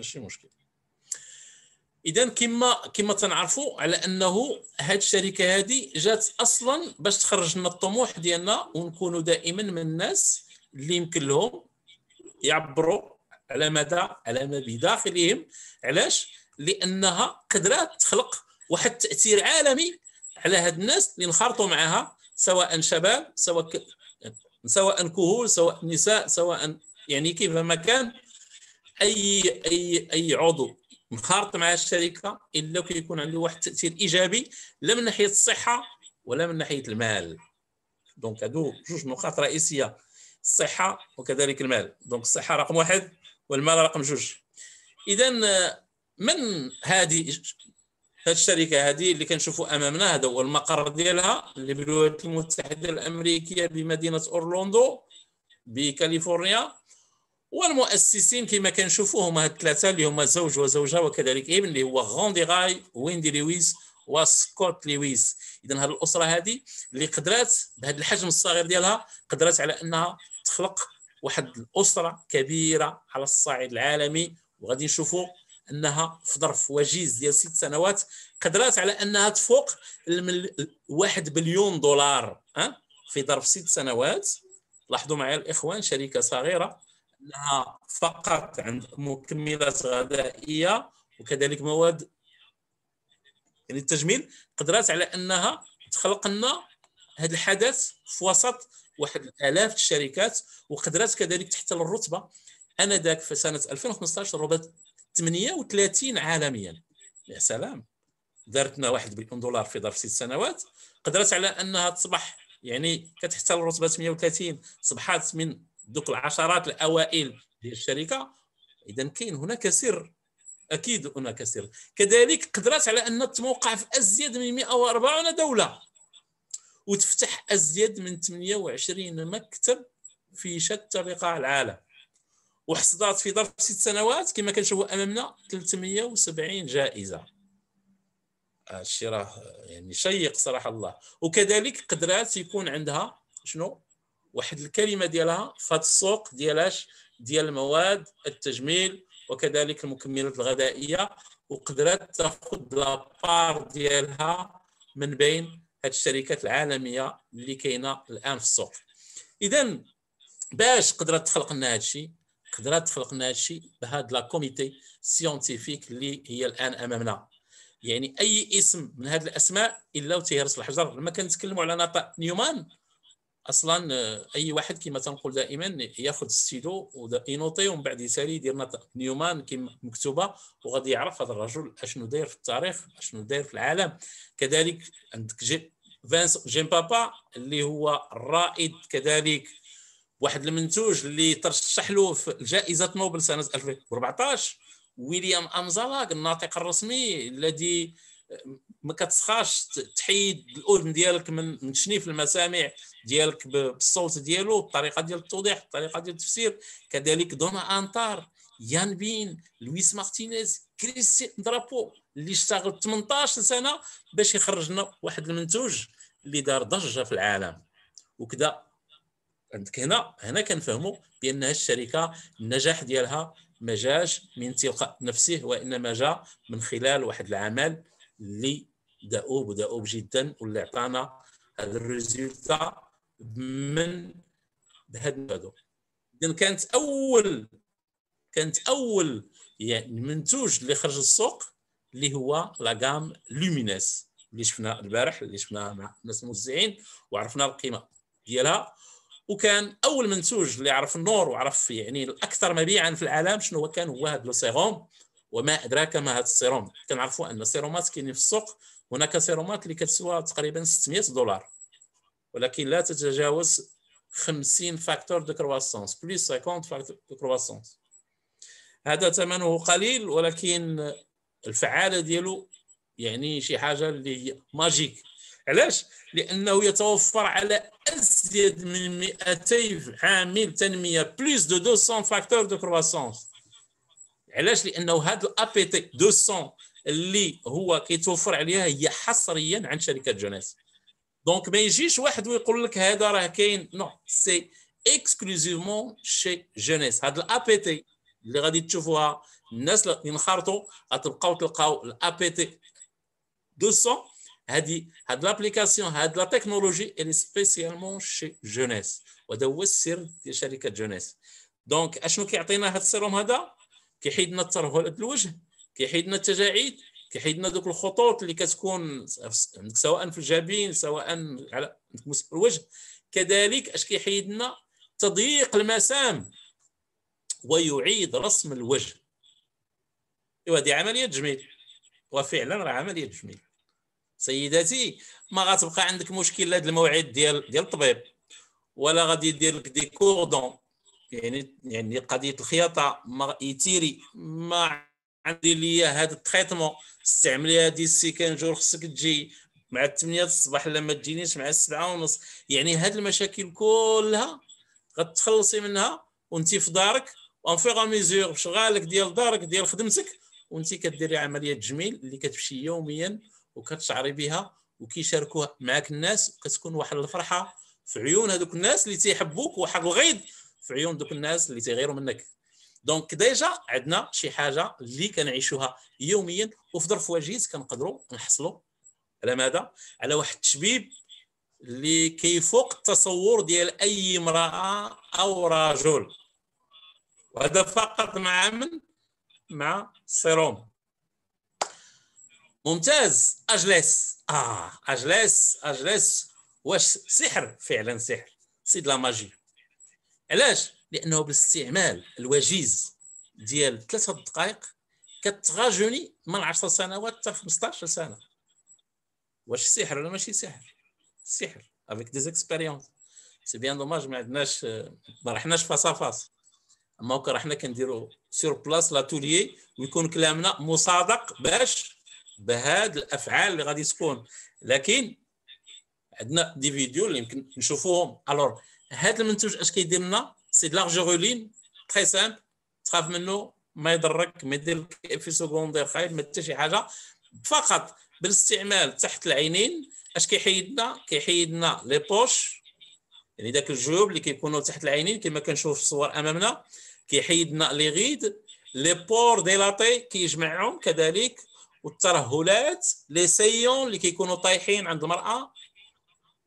ماشي مشكل اذا كما كما تنعرفوا على انه هذه الشركه هذه جات اصلا باش تخرج لنا الطموح ديالنا ونكونوا دائما من الناس اللي يمكن لهم يعبروا على مدى على ما بداخلهم علاش لانها قدرات تخلق واحد التاثير عالمي على هاد الناس اللي انخرطوا معها سواء شباب سواء ك... سواء كهول سواء نساء سواء يعني كيف ما كان اي اي اي عضو مخارط مع الشركه الا كيكون عنده واحد التاثير ايجابي لا من ناحيه الصحه ولا من ناحيه المال دونك هادو جوج نقاط رئيسيه الصحه وكذلك المال دونك الصحه رقم واحد والمال رقم جوج اذا من هذه هذه الشركه هذه اللي كنشوفوا امامنا هذا هو المقر ديالها اللي بالولايات المتحده الامريكيه بمدينه اورلاندو بكاليفورنيا والمؤسسين كما كنشوفوهم هاد الثلاثه اللي هما زوج وزوجه وكذلك ابن اللي هو غوندي غاي ويندي لويس وسكوت لويس اذا هاد الاسره هذه اللي قدرات بهذا الحجم الصغير ديالها قدرات على انها تخلق واحد الاسره كبيره على الصعيد العالمي وغادي نشوفوا انها في ظرف وجيز ديال ست سنوات قدرات على انها تفوق الواحد بليون دولار في ظرف ست سنوات لاحظوا معي الاخوان شركه صغيره انها فقط عند مكملات غذائيه وكذلك مواد يعني التجميل قدرات على انها تخلق لنا هذا الحدث في وسط واحد الالاف الشركات وقدرات كذلك تحتل الرتبه انذاك في سنه 2015 ربط 38 عالميا يا سلام دارتنا واحد بليون دولار في ظرف ست سنوات قدرت على انها تصبح يعني كتحتل رتبه 130 صبحات من دوك العشرات الاوائل ديال الشركه اذا كاين هناك سر اكيد هناك سر كذلك قدرات على ان تموقع في ازيد من 140 دوله وتفتح ازيد من 28 مكتب في شتى بقاع العالم وحصدات في ظرف ست سنوات كما كنشوفوا امامنا 370 جائزه هذا الشيء راه يعني شيق صراحه الله وكذلك قدرات يكون عندها شنو واحد الكلمه ديالها فهاد السوق ديالاش ديال المواد التجميل وكذلك المكملات الغذائيه وقدرات تاخذ لابار ديالها من بين هاد الشركات العالميه اللي كاينه الان في السوق اذا باش قدرات تخلق لنا هادشي قدرات تخلق لنا هادشي بهاد لا كوميتي سيونتيفيك اللي هي الان امامنا يعني اي اسم من هاد الاسماء الا تيهرس الحجر لما كنتكلموا على نطاق نيومان اصلا آه، اي واحد كما تنقول دائما ياخذ الستيلو وينوطي ومن بعد يسالي يدير نيومان كيما مكتوبه وغادي يعرف هذا الرجل اشنو داير في التاريخ اشنو داير في العالم كذلك عندك جي فانس جيم بابا اللي هو الرائد كذلك واحد المنتوج اللي ترشح له في جائزه نوبل سنه 2014 ويليام امزالاك الناطق الرسمي الذي آه، ما كتسخاش تحيد الاذن ديالك من من تشنيف المسامع ديالك بالصوت ديالو الطريقه ديال التوضيح الطريقه ديال التفسير كذلك دونا انتار يان بين لويس مارتينيز كريستيان درابو اللي اشتغل 18 سنه باش يخرج لنا واحد المنتوج اللي دار ضجه في العالم وكذا عندك هنا هنا كنفهموا بان الشركه النجاح ديالها ما جاش من تلقاء نفسه وانما جاء من خلال واحد العمل اللي دؤوب ودؤوب جدا واللي عطانا هذا الريزلتا من بهذا المبادئ اذا كانت اول كانت اول يعني منتوج اللي خرج السوق اللي هو لاغام لومينيس اللي شفنا البارح اللي شفنا مع ناس الموزعين وعرفنا القيمه ديالها وكان اول منتوج اللي عرف النور وعرف يعني الاكثر مبيعا في العالم شنو هو كان هو هذا لو سيروم وما ادراك ما هذا السيروم كنعرفوا ان السيرومات كاينين في السوق هناك سيرومات اللي كتسوى تقريبا 600 دولار ولكن لا تتجاوز 50 فاكتور دو كرواسونس بليس 50 فاكتور دو كرواسونس هذا ثمنه قليل ولكن الفعاله ديالو يعني شي حاجه اللي هي ماجيك علاش لانه يتوفر على ازيد من 200 عامل تنميه بليس دو 200 فاكتور دو كرواسونس علاش لانه هذا الابيتي 200 اللي هو كيتوفر عليها هي حصريا عند شركه جوناس دونك ما يجيش واحد ويقول لك هذا راه كاين نو سي اكسكلوزيفمون شي جونيس هاد الا بي تي اللي غادي تشوفوها الناس اللي ينخرطوا غتبقاو تلقاو الا بي تي 200 هادي هاد لابليكاسيون هاد لا تكنولوجي اللي سبيسيالمون شي جونيس وهذا هو السر ديال شركه جونيس دونك اشنو كيعطينا هاد السيروم هذا كيحيد لنا الترهل الوجه كيحيدنا التجاعيد كيحيدنا دوك الخطوط اللي كتكون سواء في الجبين سواء على الوجه كذلك اش كيحيدنا تضييق المسام ويعيد رسم الوجه ايوا هذه عمليه تجميل وفعلا راه عمليه تجميل سيداتي ما غتبقى عندك مشكل لا الموعد ديال ديال الطبيب ولا غادي يدير لك دي كوردون يعني يعني قضيه الخياطه ما يتيري ما عندي ليا هذا التريتمون استعملي هذه جور خصك تجي مع 8 الصباح لا ما تجينيش مع 7 ونص يعني هذه المشاكل كلها غتخلصي منها وانت في دارك اون فيغ ميزور شغالك ديال دارك ديال خدمتك وانت كديري عمليه تجميل اللي كتمشي يوميا وكتشعري بها وكيشاركوها معك الناس وكتكون واحد الفرحه في عيون هذوك الناس اللي تيحبوك وواحد الغيظ في عيون دوك الناس اللي تيغيروا منك دونك ديجا عندنا شي حاجه اللي كنعيشوها يوميا وفي ظرف وجيز كنقدروا نحصلوا على ماذا على واحد التشبيب اللي كيفوق التصور ديال اي امراه او رجل وهذا فقط مع من مع السيروم ممتاز اجلس اه اجلس اجلس واش سحر فعلا سحر سيد لا ماجي علاش لانه باستعمال الوجيز ديال ثلاثه دقائق كتغاجوني من 10 سنوات حتى 15 سنه واش سحر ولا ماشي سحر سحر افيك ديز اكسبيريونس سي بيان دوماج ما عندناش ما رحناش فاس فاس اما وكان رحنا كنديرو سير بلاس لاتوليي ويكون كلامنا مصادق باش بهاد الافعال اللي غادي تكون لكن عندنا دي فيديو اللي يمكن نشوفوهم الور هذا المنتوج اش كيدير لنا سي دو لارجورولين تري سامبل تخاف منه ما يضرك ما يدير لك في سكوندير خايب ما حتى شي حاجه فقط بالاستعمال تحت العينين اش كيحيدنا كيحيدنا لي بوش يعني داك الجيوب اللي كيكونوا تحت العينين كما كنشوف في الصور امامنا كيحيدنا لي غيد لي بور ديلاتي كيجمعهم كذلك والترهلات لي سيون اللي كيكونوا طايحين عند المراه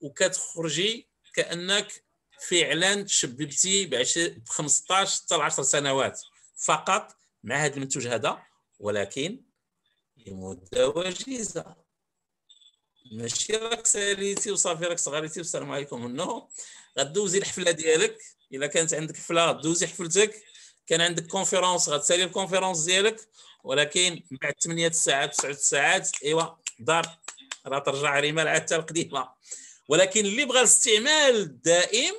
وكتخرجي كانك فعلا تشببتي ب 15 حتى 10 سنوات فقط مع هذا المنتوج هذا ولكن لمده وجيزه ماشي راك ساليتي وصافي راك صغاريتي والسلام عليكم منه غدوزي الحفله ديالك الا كانت عندك حفله غدوزي حفلتك كان عندك كونفيرونس غتسالي الكونفيرونس ديالك ولكن بعد 8 ساعات 9 ساعات ايوا دار راه ترجع رمال عاد القديمه ولكن اللي بغى الاستعمال الدائم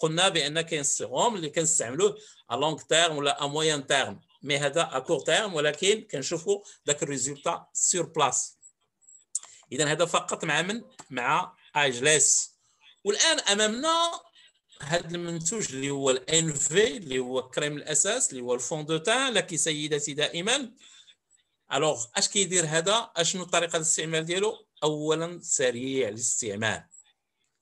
قلنا بان كاين السيروم اللي كنستعملوه ا لونغ تيرم ولا ا مويان تيرم مي هذا ا كور تيرم ولكن كنشوفوا ذاك الريزولتا سور بلاس اذا هذا فقط مع من مع اجلس والان امامنا هذا المنتوج اللي هو الان في اللي هو كريم الاساس اللي هو الفون دو تان لك سيدتي دائما الوغ اش كيدير هذا اشنو طريقه الاستعمال ديالو اولا سريع الاستعمال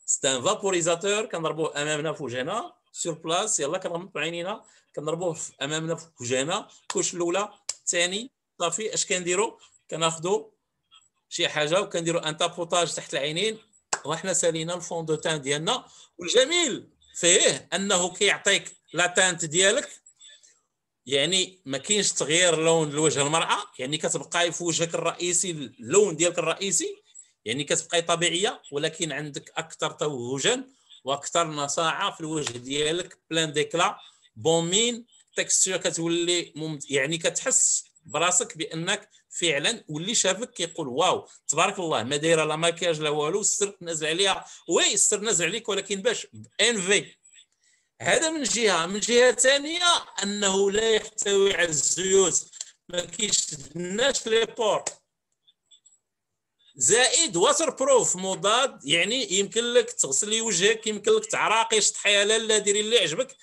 سي ان فابوريزاتور كنضربوه امامنا في وجهنا سور بلاس يلا كنغمض عينينا كنضربوه امامنا في وجهنا كوش الاولى الثاني صافي اش كنديروا كناخذوا شي حاجه وكنديروا ان تابوتاج تحت العينين وحنا سالينا الفون دو تان ديالنا والجميل فيه انه كيعطيك لا تانت ديالك يعني ما كاينش تغيير لون لوجه المراه يعني كتبقاي في وجهك الرئيسي اللون ديالك الرئيسي يعني كتبقاي طبيعيه ولكن عندك اكثر توهجا واكثر نصاعه في الوجه ديالك بلان ديكلا بومين تكستشر كتولي ممت... يعني كتحس براسك بانك فعلا واللي شافك كيقول واو تبارك الله ما دايره لا ماكياج لا والو السر نازل عليها وي السر نازل عليك ولكن باش ان في هذا من جهه من جهه ثانيه انه لا يحتوي على الزيوت ما كيشدناش لي بور زائد واتر بروف مضاد يعني يمكن لك تغسلي وجهك يمكن لك تعراقي شطحي لا لا ديري اللي عجبك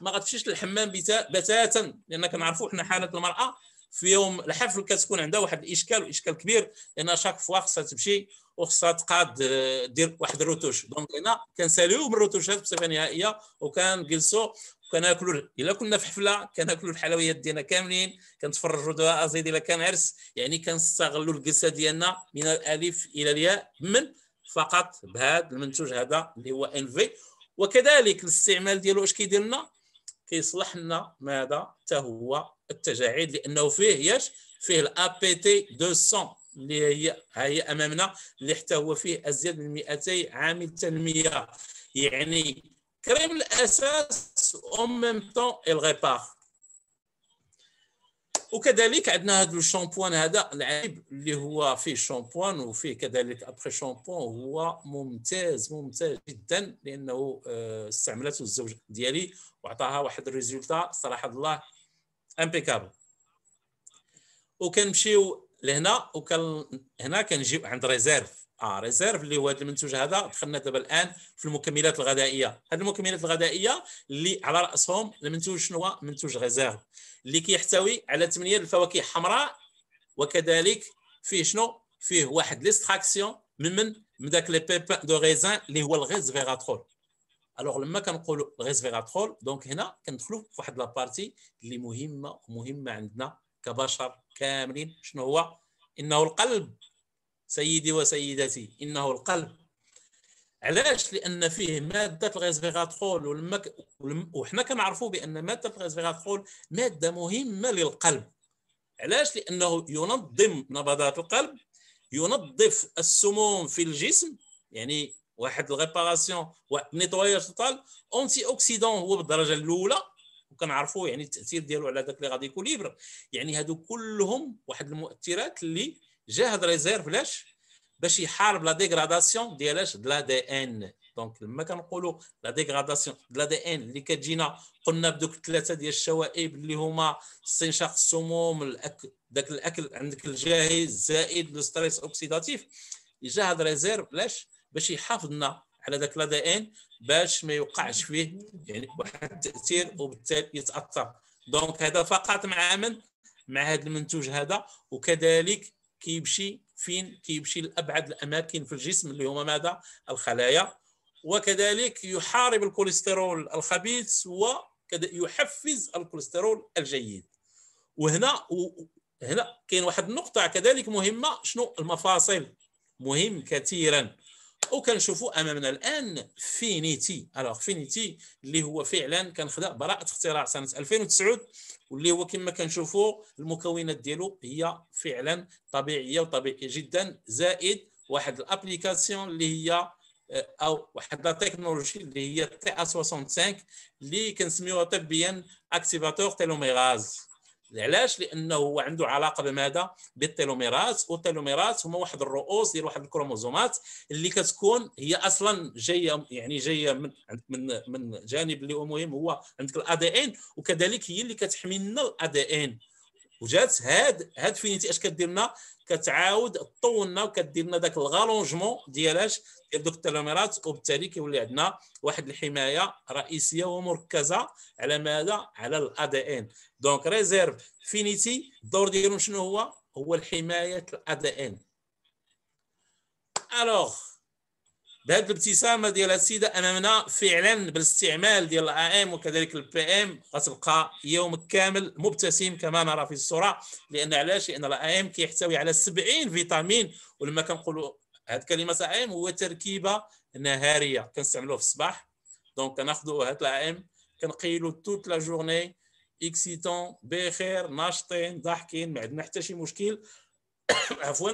ما غتمشيش للحمام بتاتا لان كنعرفوا حنا حاله المراه في يوم الحفل كتكون عندها واحد الاشكال واشكال كبير لان شاك فوا خصها تمشي وخصها تقاد آه، دير واحد الروتوش دونك هنا كنساليو من الروتوشات بصفه نهائيه وكنجلسوا كناكلوا الا كنا في حفله كناكلوا الحلويات ديالنا كاملين كنتفرجوا دواء ازيد الا كان عرس يعني كنستغلوا الجلسه ديالنا من الالف الى الياء من فقط بهذا المنتوج هذا اللي هو ان في وكذلك الاستعمال ديالو اش كيدير لنا كيصلح لنا ماذا حتى هو التجاعيد لانه فيه ياش فيه الا بي تي 200 اللي هي ها هي امامنا اللي حتى هو فيه ازيد من 200 عامل تنميه يعني كريم الاساس النفس اون ميم طون الغيبار وكذلك عندنا هذا الشامبوان هذا العيب اللي هو فيه شامبوان وفيه كذلك ابخي شامبوان هو ممتاز ممتاز جدا لانه استعملته الزوجه ديالي وعطاها واحد الريزولتا صراحه الله امبيكابل وكنمشيو لهنا وكان هنا كنجيو عند ريزيرف اه ريزيرف اللي هو هذا المنتوج هذا دخلنا دابا الان في المكملات الغذائيه هذه المكملات الغذائيه اللي على راسهم المنتوج شنو هو منتوج ريزيرف اللي كيحتوي على 8 الفواكه حمراء وكذلك فيه شنو فيه واحد ليستراكسيون من من داك لي بيبان دو ريزان اللي هو الغيزفيراترول الوغ لما كنقولوا الغيزفيراترول دونك هنا كندخلوا في واحد لابارتي اللي مهمه مهمه عندنا كبشر كاملين شنو هو انه القلب سيدي وسيدتي انه القلب علاش لان فيه ماده الغيزفيغاترول والمك... وحنا كنعرفوا بان ماده الغيزفيغاترول ماده مهمه للقلب علاش لانه ينظم نبضات القلب ينظف السموم في الجسم يعني واحد الريباراسيون واحد نيتواياج طوطال اونتي اوكسيدون هو بالدرجه الاولى وكنعرفوا يعني التاثير ديالو على داك لي غاديكوليبر يعني هادو كلهم واحد المؤثرات اللي جا هاد ريزيرف لاش باش يحارب لا ديغراداسيون ديال اش دلا دي ان دونك لما كنقولوا لا ديغراداسيون دلا دي ان اللي كتجينا قلنا بدوك الثلاثه ديال الشوائب اللي هما استنشاق السموم الأكل داك الاكل عندك الجاهز زائد لو ستريس اوكسيداتيف جا هاد ريزيرف لاش باش يحافظنا على داك لا دي ان باش ما يوقعش فيه يعني واحد التاثير وبالتالي يتاثر دونك هذا فقط مع من مع هذا المنتوج هذا وكذلك كيمشي فين كيمشي لابعد الاماكن في الجسم اللي هما ماذا الخلايا وكذلك يحارب الكوليسترول الخبيث ويحفز الكوليسترول الجيد وهنا هنا كاين واحد النقطه كذلك مهمه شنو المفاصل مهم كثيرا وكنشوفوا امامنا الان فينيتي الوغ فينيتي اللي هو فعلا كان خدا براءه اختراع سنه 2009 واللي هو كما كنشوفوا المكونات ديالو هي فعلا طبيعيه وطبيعيه جدا زائد واحد الابليكاسيون اللي هي آه، او واحد لا تكنولوجي اللي هي تي 65 اللي كنسميوها طبيا اكتيفاتور تيلوميراز علاش لانه هو عنده علاقه بماذا بالتيلوميرات والتيلوميرات هما واحد الرؤوس ديال واحد الكروموزومات اللي كتكون هي اصلا جايه يعني جايه من من من جانب اللي هو مهم هو عندك الاي دي ان وكذلك هي اللي كتحمي لنا الاي دي ان وجات هاد هاد فينيتي اش كدير لنا كتعاود طولنا لنا وكدير لنا ذاك الغالونجمون ديالاش ديال دوك التلاميرات وبالتالي كيولي عندنا واحد الحمايه رئيسيه ومركزه على ماذا على الاي دي ان دونك ريزيرف فينيتي الدور ديالهم شنو هو هو الحمايه الاي دي ان الوغ بهذه الابتسامه ديال السيده امامنا فعلا بالاستعمال ديال الاي ام وكذلك البي ام غتبقى يوم كامل مبتسم كما نرى في الصوره لان علاش لان الاي ام كيحتوي على 70 فيتامين ولما كنقولوا هاد كلمه اي ام هو تركيبه نهاريه كنستعملوه في الصباح دونك كناخذوا هاد الاي ام كنقيلوا توت لا جورني اكسيتون بخير ناشطين ضاحكين ما عندنا حتى شي مشكل عفوا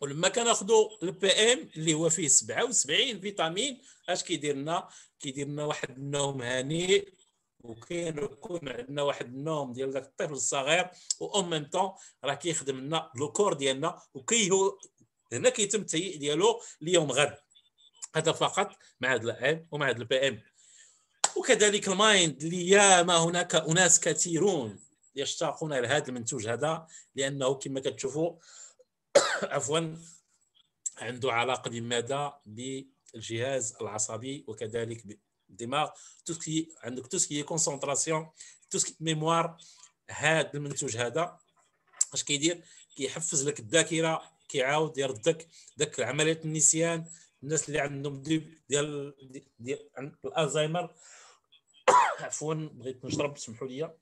ولما كناخذوا البي ام اللي هو فيه 77 فيتامين اش كيدير لنا كيدير لنا واحد النوم هنيء وكيكون عندنا واحد النوم ديال ذاك الطفل الصغير و اون ميم طون راه كيخدم لنا لو كور ديالنا وكيهو هنا كيتم التهيئ ديالو ليوم غد هذا فقط مع هذا الام ومع هذا البي ام وكذلك المايند ما هناك اناس كثيرون يشتاقون لهذا المنتوج هذا لانه كما كتشوفوا عفوا عنده علاقه بماذا بالجهاز العصبي وكذلك بالدماغ توسكي عندك توسكي كونسونطراسيون توسكي ميموار هذا المنتوج هذا اش كيدير كيحفز لك الذاكره كيعاود يردك ذاك عمليه النسيان الناس اللي عندهم ديال ديال, دي دي الزهايمر عفوا بغيت نشرب سمحوا لي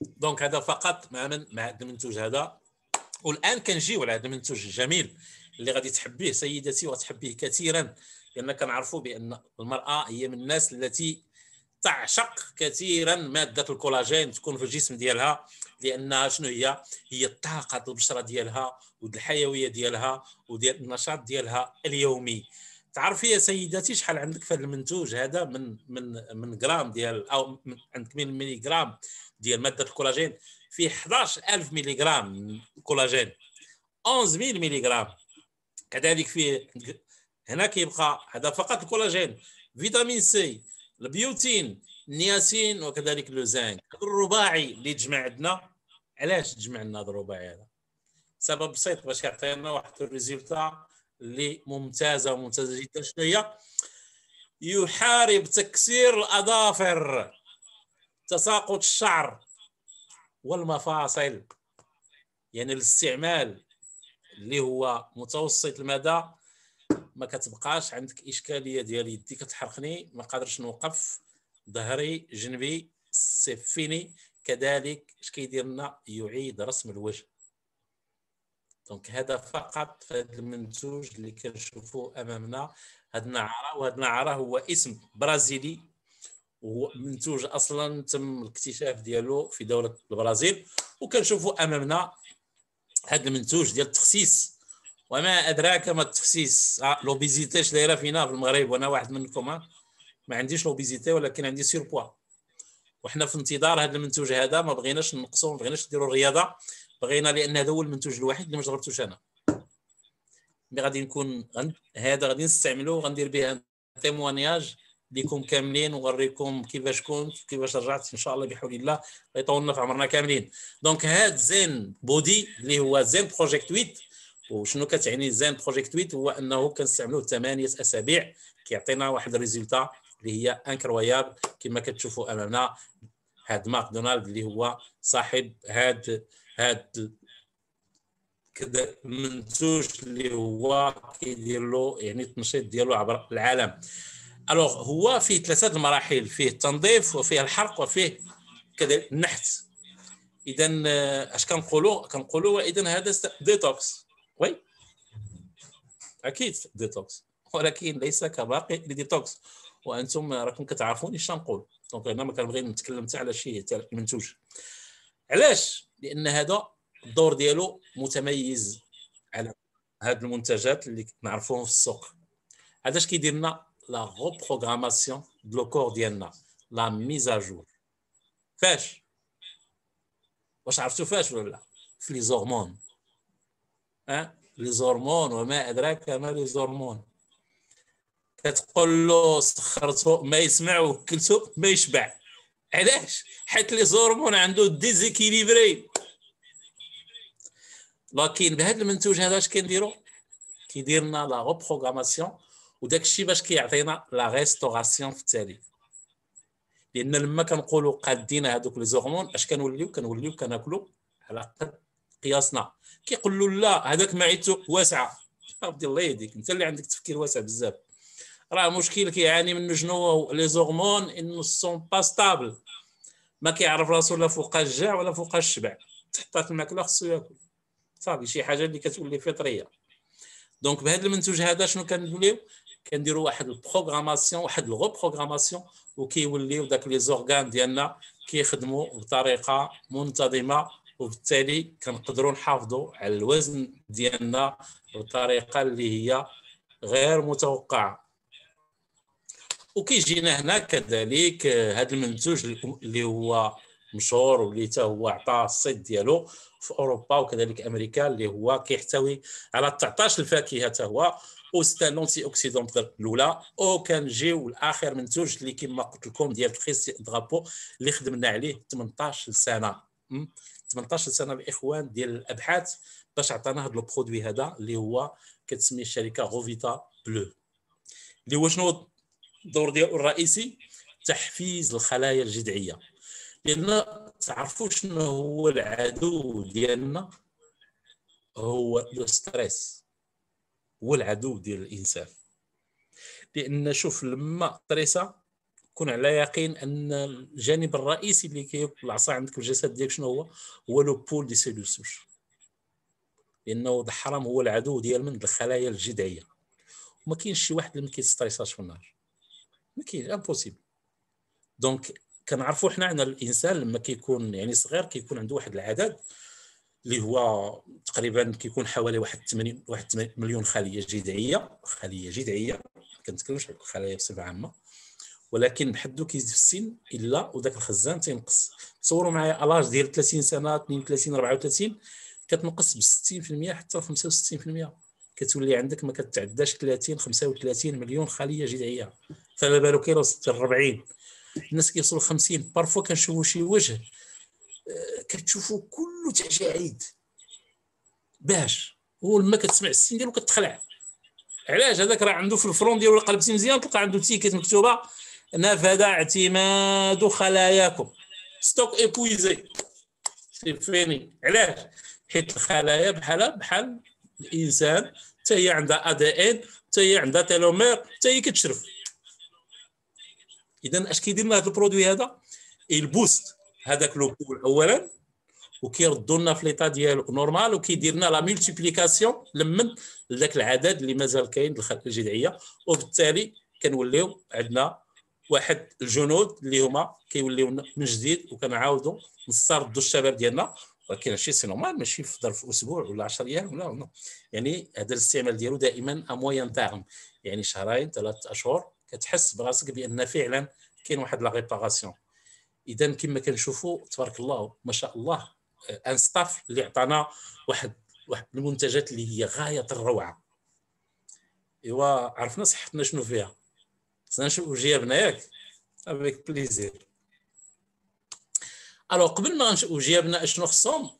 دونك هذا فقط مع من مع هذا المنتوج هذا والان كنجيو على هذا المنتوج الجميل اللي غادي تحبيه سيدتي وتحبيه كثيرا لان كنعرفوا بان المراه هي من الناس التي تعشق كثيرا ماده الكولاجين تكون في الجسم ديالها لانها شنو هي هي الطاقه البشره ديالها والحيويه ديالها وديال النشاط ديالها اليومي تعرفي يا سيداتي شحال عندك في هذا المنتوج هذا من من من غرام ديال او عندك من ملي غرام ديال ماده الكولاجين فيه 11000 ملغ كولاجين 11000 ملغ كذلك فيه هنا كيبقى هذا فقط الكولاجين فيتامين سي البيوتين النياسين وكذلك لو هذا الرباعي اللي تجمع عندنا علاش تجمع لنا هذا الرباعي هذا سبب بسيط باش يعطينا واحد الريزلتا اللي ممتازه وممتازه جدا شنو هي يحارب تكسير الاظافر تساقط الشعر والمفاصل يعني الاستعمال اللي هو متوسط المدى ما كتبقاش عندك اشكاليه ديال يدي كتحرقني ما قادرش نوقف ظهري جنبي سفيني كذلك اش كيدير لنا يعيد رسم الوجه دونك هذا فقط في هذا المنتوج اللي كنشوفوه امامنا هاد النعره وهذا النعره هو اسم برازيلي هو منتوج اصلا تم الاكتشاف ديالو في دوله البرازيل وكنشوفوا امامنا هذا المنتوج ديال التخسيس وما ادراك ما التخسيس لوبيزيتي اش دايره فينا في المغرب وانا واحد منكم آه. ما عنديش لوبيزيتي ولكن عندي سيربوا وحنا في انتظار هذا المنتوج هذا ما بغيناش نقصوا ما بغيناش نديروا الرياضه بغينا لان هذا هو المنتوج الوحيد اللي ما جربتوش انا اللي غادي نكون هذا غادي نستعملو غندير به تيموانياج ليكم كاملين ووريكم كيفاش كنت وكيفاش رجعت ان شاء الله بحول الله يطولنا في عمرنا كاملين دونك هذا زين بودي اللي هو زين بروجيكت 8 وشنو كتعني زين بروجيكت 8 هو انه كنستعملوه ثمانيه اسابيع كيعطينا واحد الريزلتا اللي هي انكرويابل كما كتشوفوا امامنا هاد ماكدونالد اللي هو صاحب هاد هاد كذا المنتوج اللي هو كيدير له يعني التنشيط ديالو عبر العالم الوغ هو فيه ثلاثه المراحل فيه التنظيف وفيه الحرق وفيه كذلك النحت اذا آه، اش كنقولوا كنقولوا اذا هذا ديتوكس وي اكيد ديتوكس ولكن ليس كباقي ديتوكس وانتم راكم كتعرفوني اش نقول دونك هنا ما كنبغي نتكلم حتى على شي حتى المنتوج علاش لان هذا الدور ديالو متميز على هاد المنتجات اللي نعرفوهم في السوق هذا اش كيدير لنا la reprogrammation de corps ديالنا la mise à jour فاش واش عرفتوا فاش ولا لا في لي زورمون ها لي زورمون وما ادراك ما لي زورمون كتقول له سخرته ما يسمع وكلته ما يشبع علاش حيت لي زورمون عنده ديزيكيليبري لكن بهذا المنتوج هذا اش كنديروا كيدير لنا لا ريبروغراماسيون وداك الشيء باش كيعطينا لا ريستوراسيون في التاريخ لان لما كنقولوا قادين هذوك لي زورمون اش كنوليو كنوليو كناكلوا على قد قياسنا كيقولوا لا هذاك معدته واسعه ربي الله يهديك انت اللي عندك تفكير واسع بزاف راه مشكل كيعاني منه شنو هو لي زورمون انه سون با ستابل ما كيعرف راسو لا فوق الجاع ولا فوق الشبع في الماكله خصو ياكل صافي شي حاجه اللي كتولي فطريه دونك بهذا المنتوج هذا شنو كندوليو كنديروا واحد البروغراماسيون واحد الغوبروغراماسيون وكيوليو داك لي زورغان ديالنا كيخدموا بطريقه منتظمه وبالتالي كنقدروا نحافظوا على الوزن ديالنا بطريقه اللي هي غير متوقعه وكيجينا هنا كذلك هذا آه، المنتوج اللي هو مشهور واللي حتى هو عطى الصيت ديالو في اوروبا وكذلك امريكا اللي هو كيحتوي على 19 الفاكهه حتى هو اوستان اونتي اوكسيدون الاولى او كنجيو لاخر منتوج اللي كما قلت لكم ديال تريسي درابو اللي خدمنا عليه 18 سنه 18 سنه الاخوان ديال الابحاث باش عطانا هذا البرودوي هذا اللي هو كتسمي الشركه غوفيتا بلو اللي هو شنو الدور ديالو الرئيسي تحفيز الخلايا الجذعيه لان تعرفوا شنو هو العدو ديالنا هو لو ستريس هو العدو ديال الانسان لان شوف لما طريسه كون على يقين ان الجانب الرئيسي اللي كيبقى العصا عندك في الجسد ديالك شنو هو هو لو بول دي سيلول سوش لانه الحرام هو العدو ديال من الخلايا الجذعيه وما كاينش شي واحد اللي ما كيستريساش في النهار ما كاينش امبوسيبل دونك كنعرفوا حنا ان الانسان لما كيكون يعني صغير كيكون عنده واحد العدد اللي هو تقريبا كيكون حوالي واحد 80 واحد 8 مليون خليه جذعيه خليه جذعيه ما كنتكلمش على الخلايا بصفه عامه ولكن بحدو كيزيد في السن الا وذاك الخزان تينقص تصوروا معايا الاج ديال 30 سنه 32 34 كتنقص ب 60% حتى 65% كتولي عندك ما كتعداش 30 35 مليون خليه جذعيه فما بالك الا وصلت ل 40 الناس كيوصلوا 50 بارفو كنشوفوا شي وجه كتشوفوا كله تجاعيد باش هو لما كتسمع السين ديالو كتخلع علاش هذاك راه عنده في الفرون ديالو قلبتي مزيان تلقى عنده تيكيت مكتوبه نفذ اعتماد خلاياكم ستوك ايبويزي سي فيني علاش حيت الخلايا بحال بحال الانسان حتى هي عندها ا دي ان حتى هي عندها تيلومير حتى هي كتشرف اذا اش كيدير هذا البرودوي هذا البوست هذاك لو بول اولا وكيردوا لنا في ليطا ديالو نورمال وكيدير لنا لا ملتيبليكاسيون لمن لذاك العدد اللي مازال كاين داخل الجذعيه وبالتالي كنوليو عندنا واحد الجنود اللي هما كيوليو من جديد وكنعاودوا نستردوا الشباب ديالنا ولكن هادشي سي نورمال ماشي في ظرف اسبوع ولا 10 ايام ولا لا يعني هذا الاستعمال ديالو دائما امويان تاعهم يعني شهرين ثلاث اشهر كتحس براسك بان فعلا كاين واحد لا ريباراسيون اذا كما كنشوفوا تبارك الله ما شاء الله ان آه، ستاف اللي عطانا واحد واحد المنتجات اللي هي غايه الروعه ايوا عرفنا صحتنا شنو فيها خصنا نشوفوا جيابنا ياك افيك بليزير الو قبل ما نشوفوا جيابنا شنو خصهم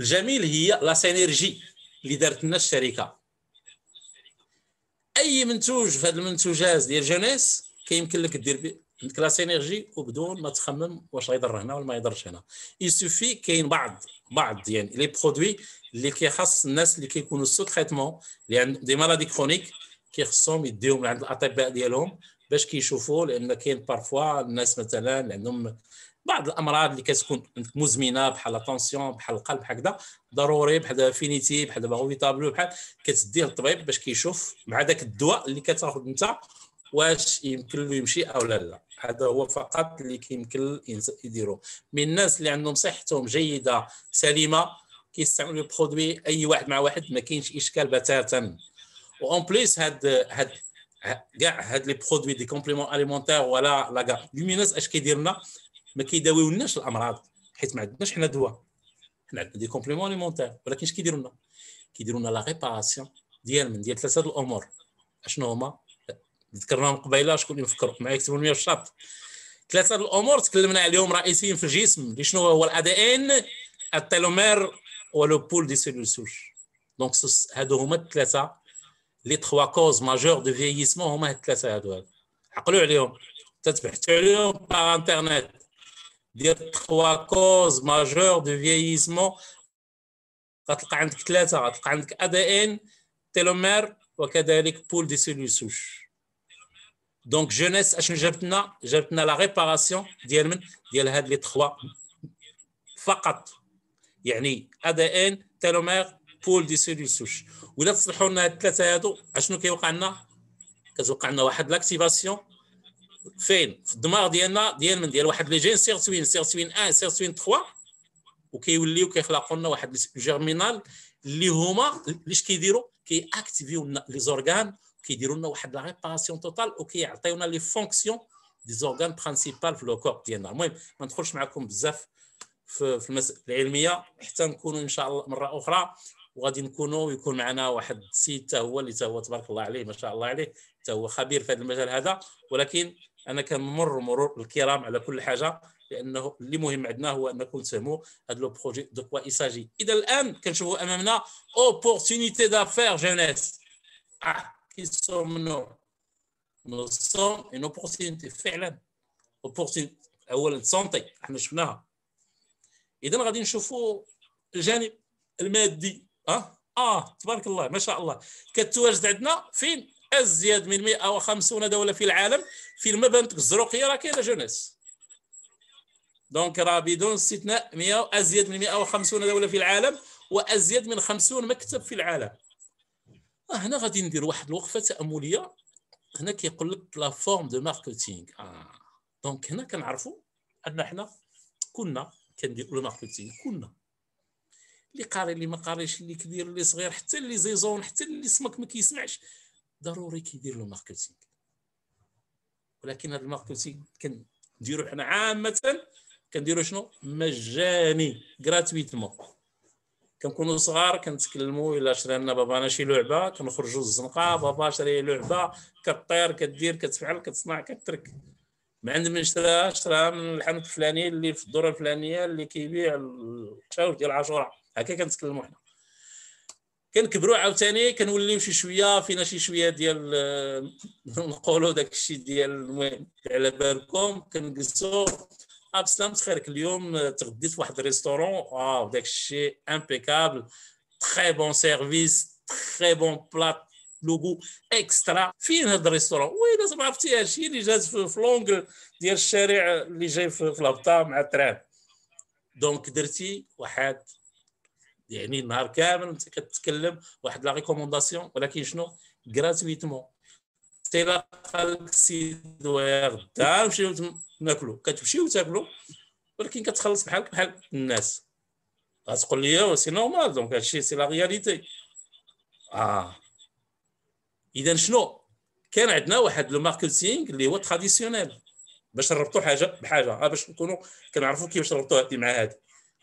الجميل هي لا سينيرجي اللي دارت لنا الشركه اي منتوج في هذه المنتوجات ديال جونيس كيمكن لك دير لا سينيرجي وبدون ما تخمم واش غيضر هنا ولا ما يضرش هنا يسوفي كاين بعض بعض يعني لي برودوي اللي كيخص الناس اللي كيكونوا سو تريتمون اللي عندهم دي مالادي كرونيك كيخصهم يديهم لعند الاطباء ديالهم باش كيشوفوا لان كاين بارفوا الناس مثلا عندهم بعض الامراض اللي كتكون مزمنه بحال لا بحال القلب هكذا ضروري بحال فينيتي بحال دابا غويتابلو بحال كتديه للطبيب باش كيشوف مع داك الدواء اللي كتاخذ انت واش يمكن له يمشي او لا لا هذا هو فقط اللي كيمكن يديروا من الناس اللي عندهم صحتهم جيده سليمه كيستعملوا البرودوي اي واحد مع واحد ما كاينش اشكال بتاتا وان بليس هاد هاد كاع هاد لي برودوي دي كومبليمون اليمونتير ولا لا كاع لومينوس اش كيدير لنا ما كيداويوناش الامراض حيت ما عندناش حنا دواء حنا عندنا دي كومبليمون اليمونتير ولكن اش كيدير لنا كيديروا لنا لا ريباراسيون ديال من ديال ثلاثه الامور اشنو هما ذكرناهم قبيله شكون اللي مفكر معايا في الشات ثلاثه الامور تكلمنا عليهم رئيسيين في الجسم اللي شنو هو الاي ان التيلومير ولو بول دي سيلول سوش دونك هادو هما الثلاثه لي تخوا كوز ماجور دو فييسمون هما هاد الثلاثه هادو هادو عقلوا عليهم تتبحثوا عليهم بار انترنت ديال تخوا كوز ماجور دو فييسمون غتلقى عندك ثلاثه غتلقى عندك ادي ان تيلومير وكذلك بول دي سيلول سوش دونك جونيس اشنو جابت لنا جابت لنا لا ريباراسيون ديال من ديال هاد لي تخوا فقط يعني ا ان تيلومير بول دي سيلول سوش ولا تصلحوا لنا هاد الثلاثه هادو اشنو كيوقع لنا كتوقع لنا واحد لاكتيفاسيون فين في الدماغ ديالنا ديال من ديال واحد لي جين سيرتوين سيرتوين 1 سيرتوين 3 وكيوليو كيخلقوا لنا واحد جيرمينال اللي هما اللي كيديروا كياكتيفيو اكتيفيو لي زورغان كيديروا لنا واحد لا ريباراسيون توتال وكيعطيونا لي فونكسيون دي زورغان برينسيبال في لو كور ديالنا المهم ما ندخلش معكم بزاف في, في المساله العلميه حتى نكونوا ان شاء الله مره اخرى وغادي نكونوا يكون معنا واحد السيد حتى هو اللي حتى هو تبارك الله عليه ما شاء الله عليه حتى هو خبير في هذا المجال هذا ولكن انا كنمر مرور الكرام على كل حاجه لانه اللي مهم عندنا هو انكم تفهموا هذا لو بروجي دو كوا ساجي اذا الان كنشوفوا امامنا اوبورتونيتي دافير جونيس منه من الصوم ان اوبورتينيتي فعلا اوبورتينيتي اولا سونتي احنا شفناها اذا غادي نشوفوا الجانب المادي اه اه تبارك الله ما شاء الله كتواجد عندنا فين ازيد من 150 دوله في العالم في المبانتك الزروقيه راه كاينه جونيس دونك راه بدون استثناء 100 ازيد من 150 دوله في العالم وازيد من 50 مكتب في العالم آه، هنا غادي ندير واحد الوقفه تامليه هنا كيقول لك لا فورم دو ماركتينغ آه. دونك هنا كنعرفوا ان حنا كنا كنديروا الماركتينغ كنا اللي قاري اللي ما قاريش اللي كبير اللي صغير حتى اللي زيزون حتى اللي سمك ما كيسمعش ضروري كيدير له ماركتينغ ولكن هذا الماركتينغ كنديرو حنا عامه كنديرو شنو مجاني غراتويتمون كنكونوا صغار كنتكلموا الا شري لنا بابانا شي لعبه كنخرجوا للزنقه بابا شري لعبه كطير كدير كتفعل كتصنع كترك ما عند من شراها شراها من الحنك الفلاني اللي في الدوره الفلانيه اللي كيبيع الشاور ديال عاشوراء هكا كنتكلموا حنا كنكبروا عاوتاني كنوليو شي شويه فينا شي شويه ديال آه، نقولوا داك الشيء ديال المهم على بالكم كنجلسوا اه خيرك اليوم تغديت في واحد الريستورون واو داك الشيء امبيكابل تخي بون سيرفيس تخي بون بلات لوغو اكسترا فين هذا الريستورون ويلا ما عرفتي هادشي اللي جات في لونغل ديال الشارع اللي جاي في الهبطه مع التراب دونك درتي واحد يعني نهار كامل انت كتتكلم واحد لا ريكومونداسيون ولكن شنو غراتويتمون تيلقى الاكسيد الغذاء نمشيو ناكلو كتمشيو تاكلو ولكن كتخلص بحالك بحال الناس غتقول لي سي نورمال دونك هادشي سي لا رياليتي اه اذا شنو كان عندنا واحد لو ماركتينغ اللي هو تراديسيونيل باش نربطوا حاجه بحاجه باش نكونوا كنعرفوا كيفاش نربطوا هذه مع هذه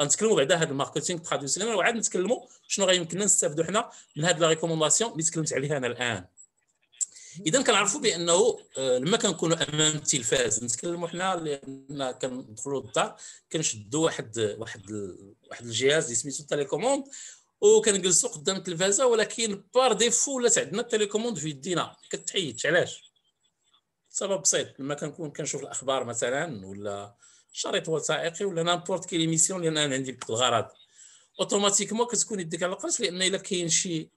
غنتكلموا بعدا هذا الماركتينغ تراديسيونيل وعاد نتكلموا شنو غيمكننا نستافدوا حنا من هذه لا ريكومونداسيون اللي تكلمت عليها انا الان اذا كنعرفوا بانه آه، لما كنكونوا امام التلفاز نتكلموا حنا لان كندخلوا الدار كنشدوا واحد واحد واحد الجهاز اللي سميتو تيليكوموند وكنجلسوا قدام التلفازه ولكن بار ديفو ولات عندنا التيليكوموند في يدينا كتحيدش علاش سبب بسيط لما كنكون كنشوف الاخبار مثلا ولا شريط وثائقي ولا نامبورت كي ليميسيون لان انا عندي الغرض اوتوماتيكمون كتكون يديك على القرش لان الا كاين شي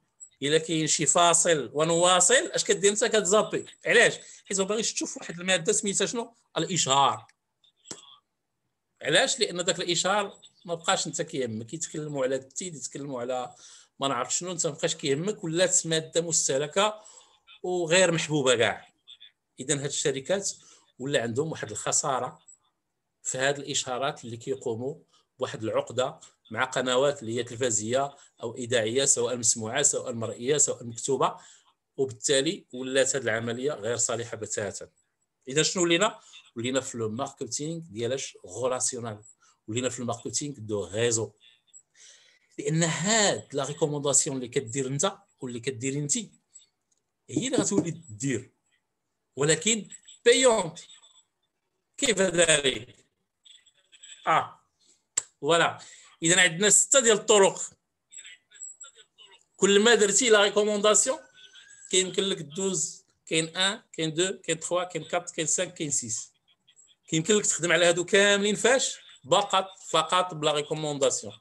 الا كاين شي فاصل ونواصل اش كدير انت كتزابي علاش حيت باغي تشوف واحد الماده سميتها شنو الاشهار علاش لان داك الاشهار ما بقاش انت كيهمك يتكلموا على التيد يتكلموا على ما نعرف شنو انت ما بقاش كيهمك ولات ماده مستهلكه وغير محبوبه كاع اذا هاد الشركات ولا عندهم واحد الخساره في هاد الاشهارات اللي كيقوموا بواحد العقده مع قنوات اللي هي تلفازيه او اذاعيه سواء مسموعه سواء مرئيه سواء مكتوبه وبالتالي ولات هذه العمليه غير صالحه بتاتا اذا شنو ولينا ولينا في لو ماركتينغ ديالاش غولاسيونال ولينا في الماركتينغ دو ريزو لان هاد لا ريكومونداسيون اللي كدير انت واللي كديري انت هي اللي غتولي دير ولكن بيون كيف ذلك اه فوالا اذا عندنا سته ديال الطرق كل ما درتي لا ريكومونداسيون كيمكن لك دوز كاين 1 كاين 2 كاين 3 كاين 4 كاين 5 كاين 6 كيمكن لك تخدم على هادو كاملين فاش فقط فقط بلا ريكومونداسيون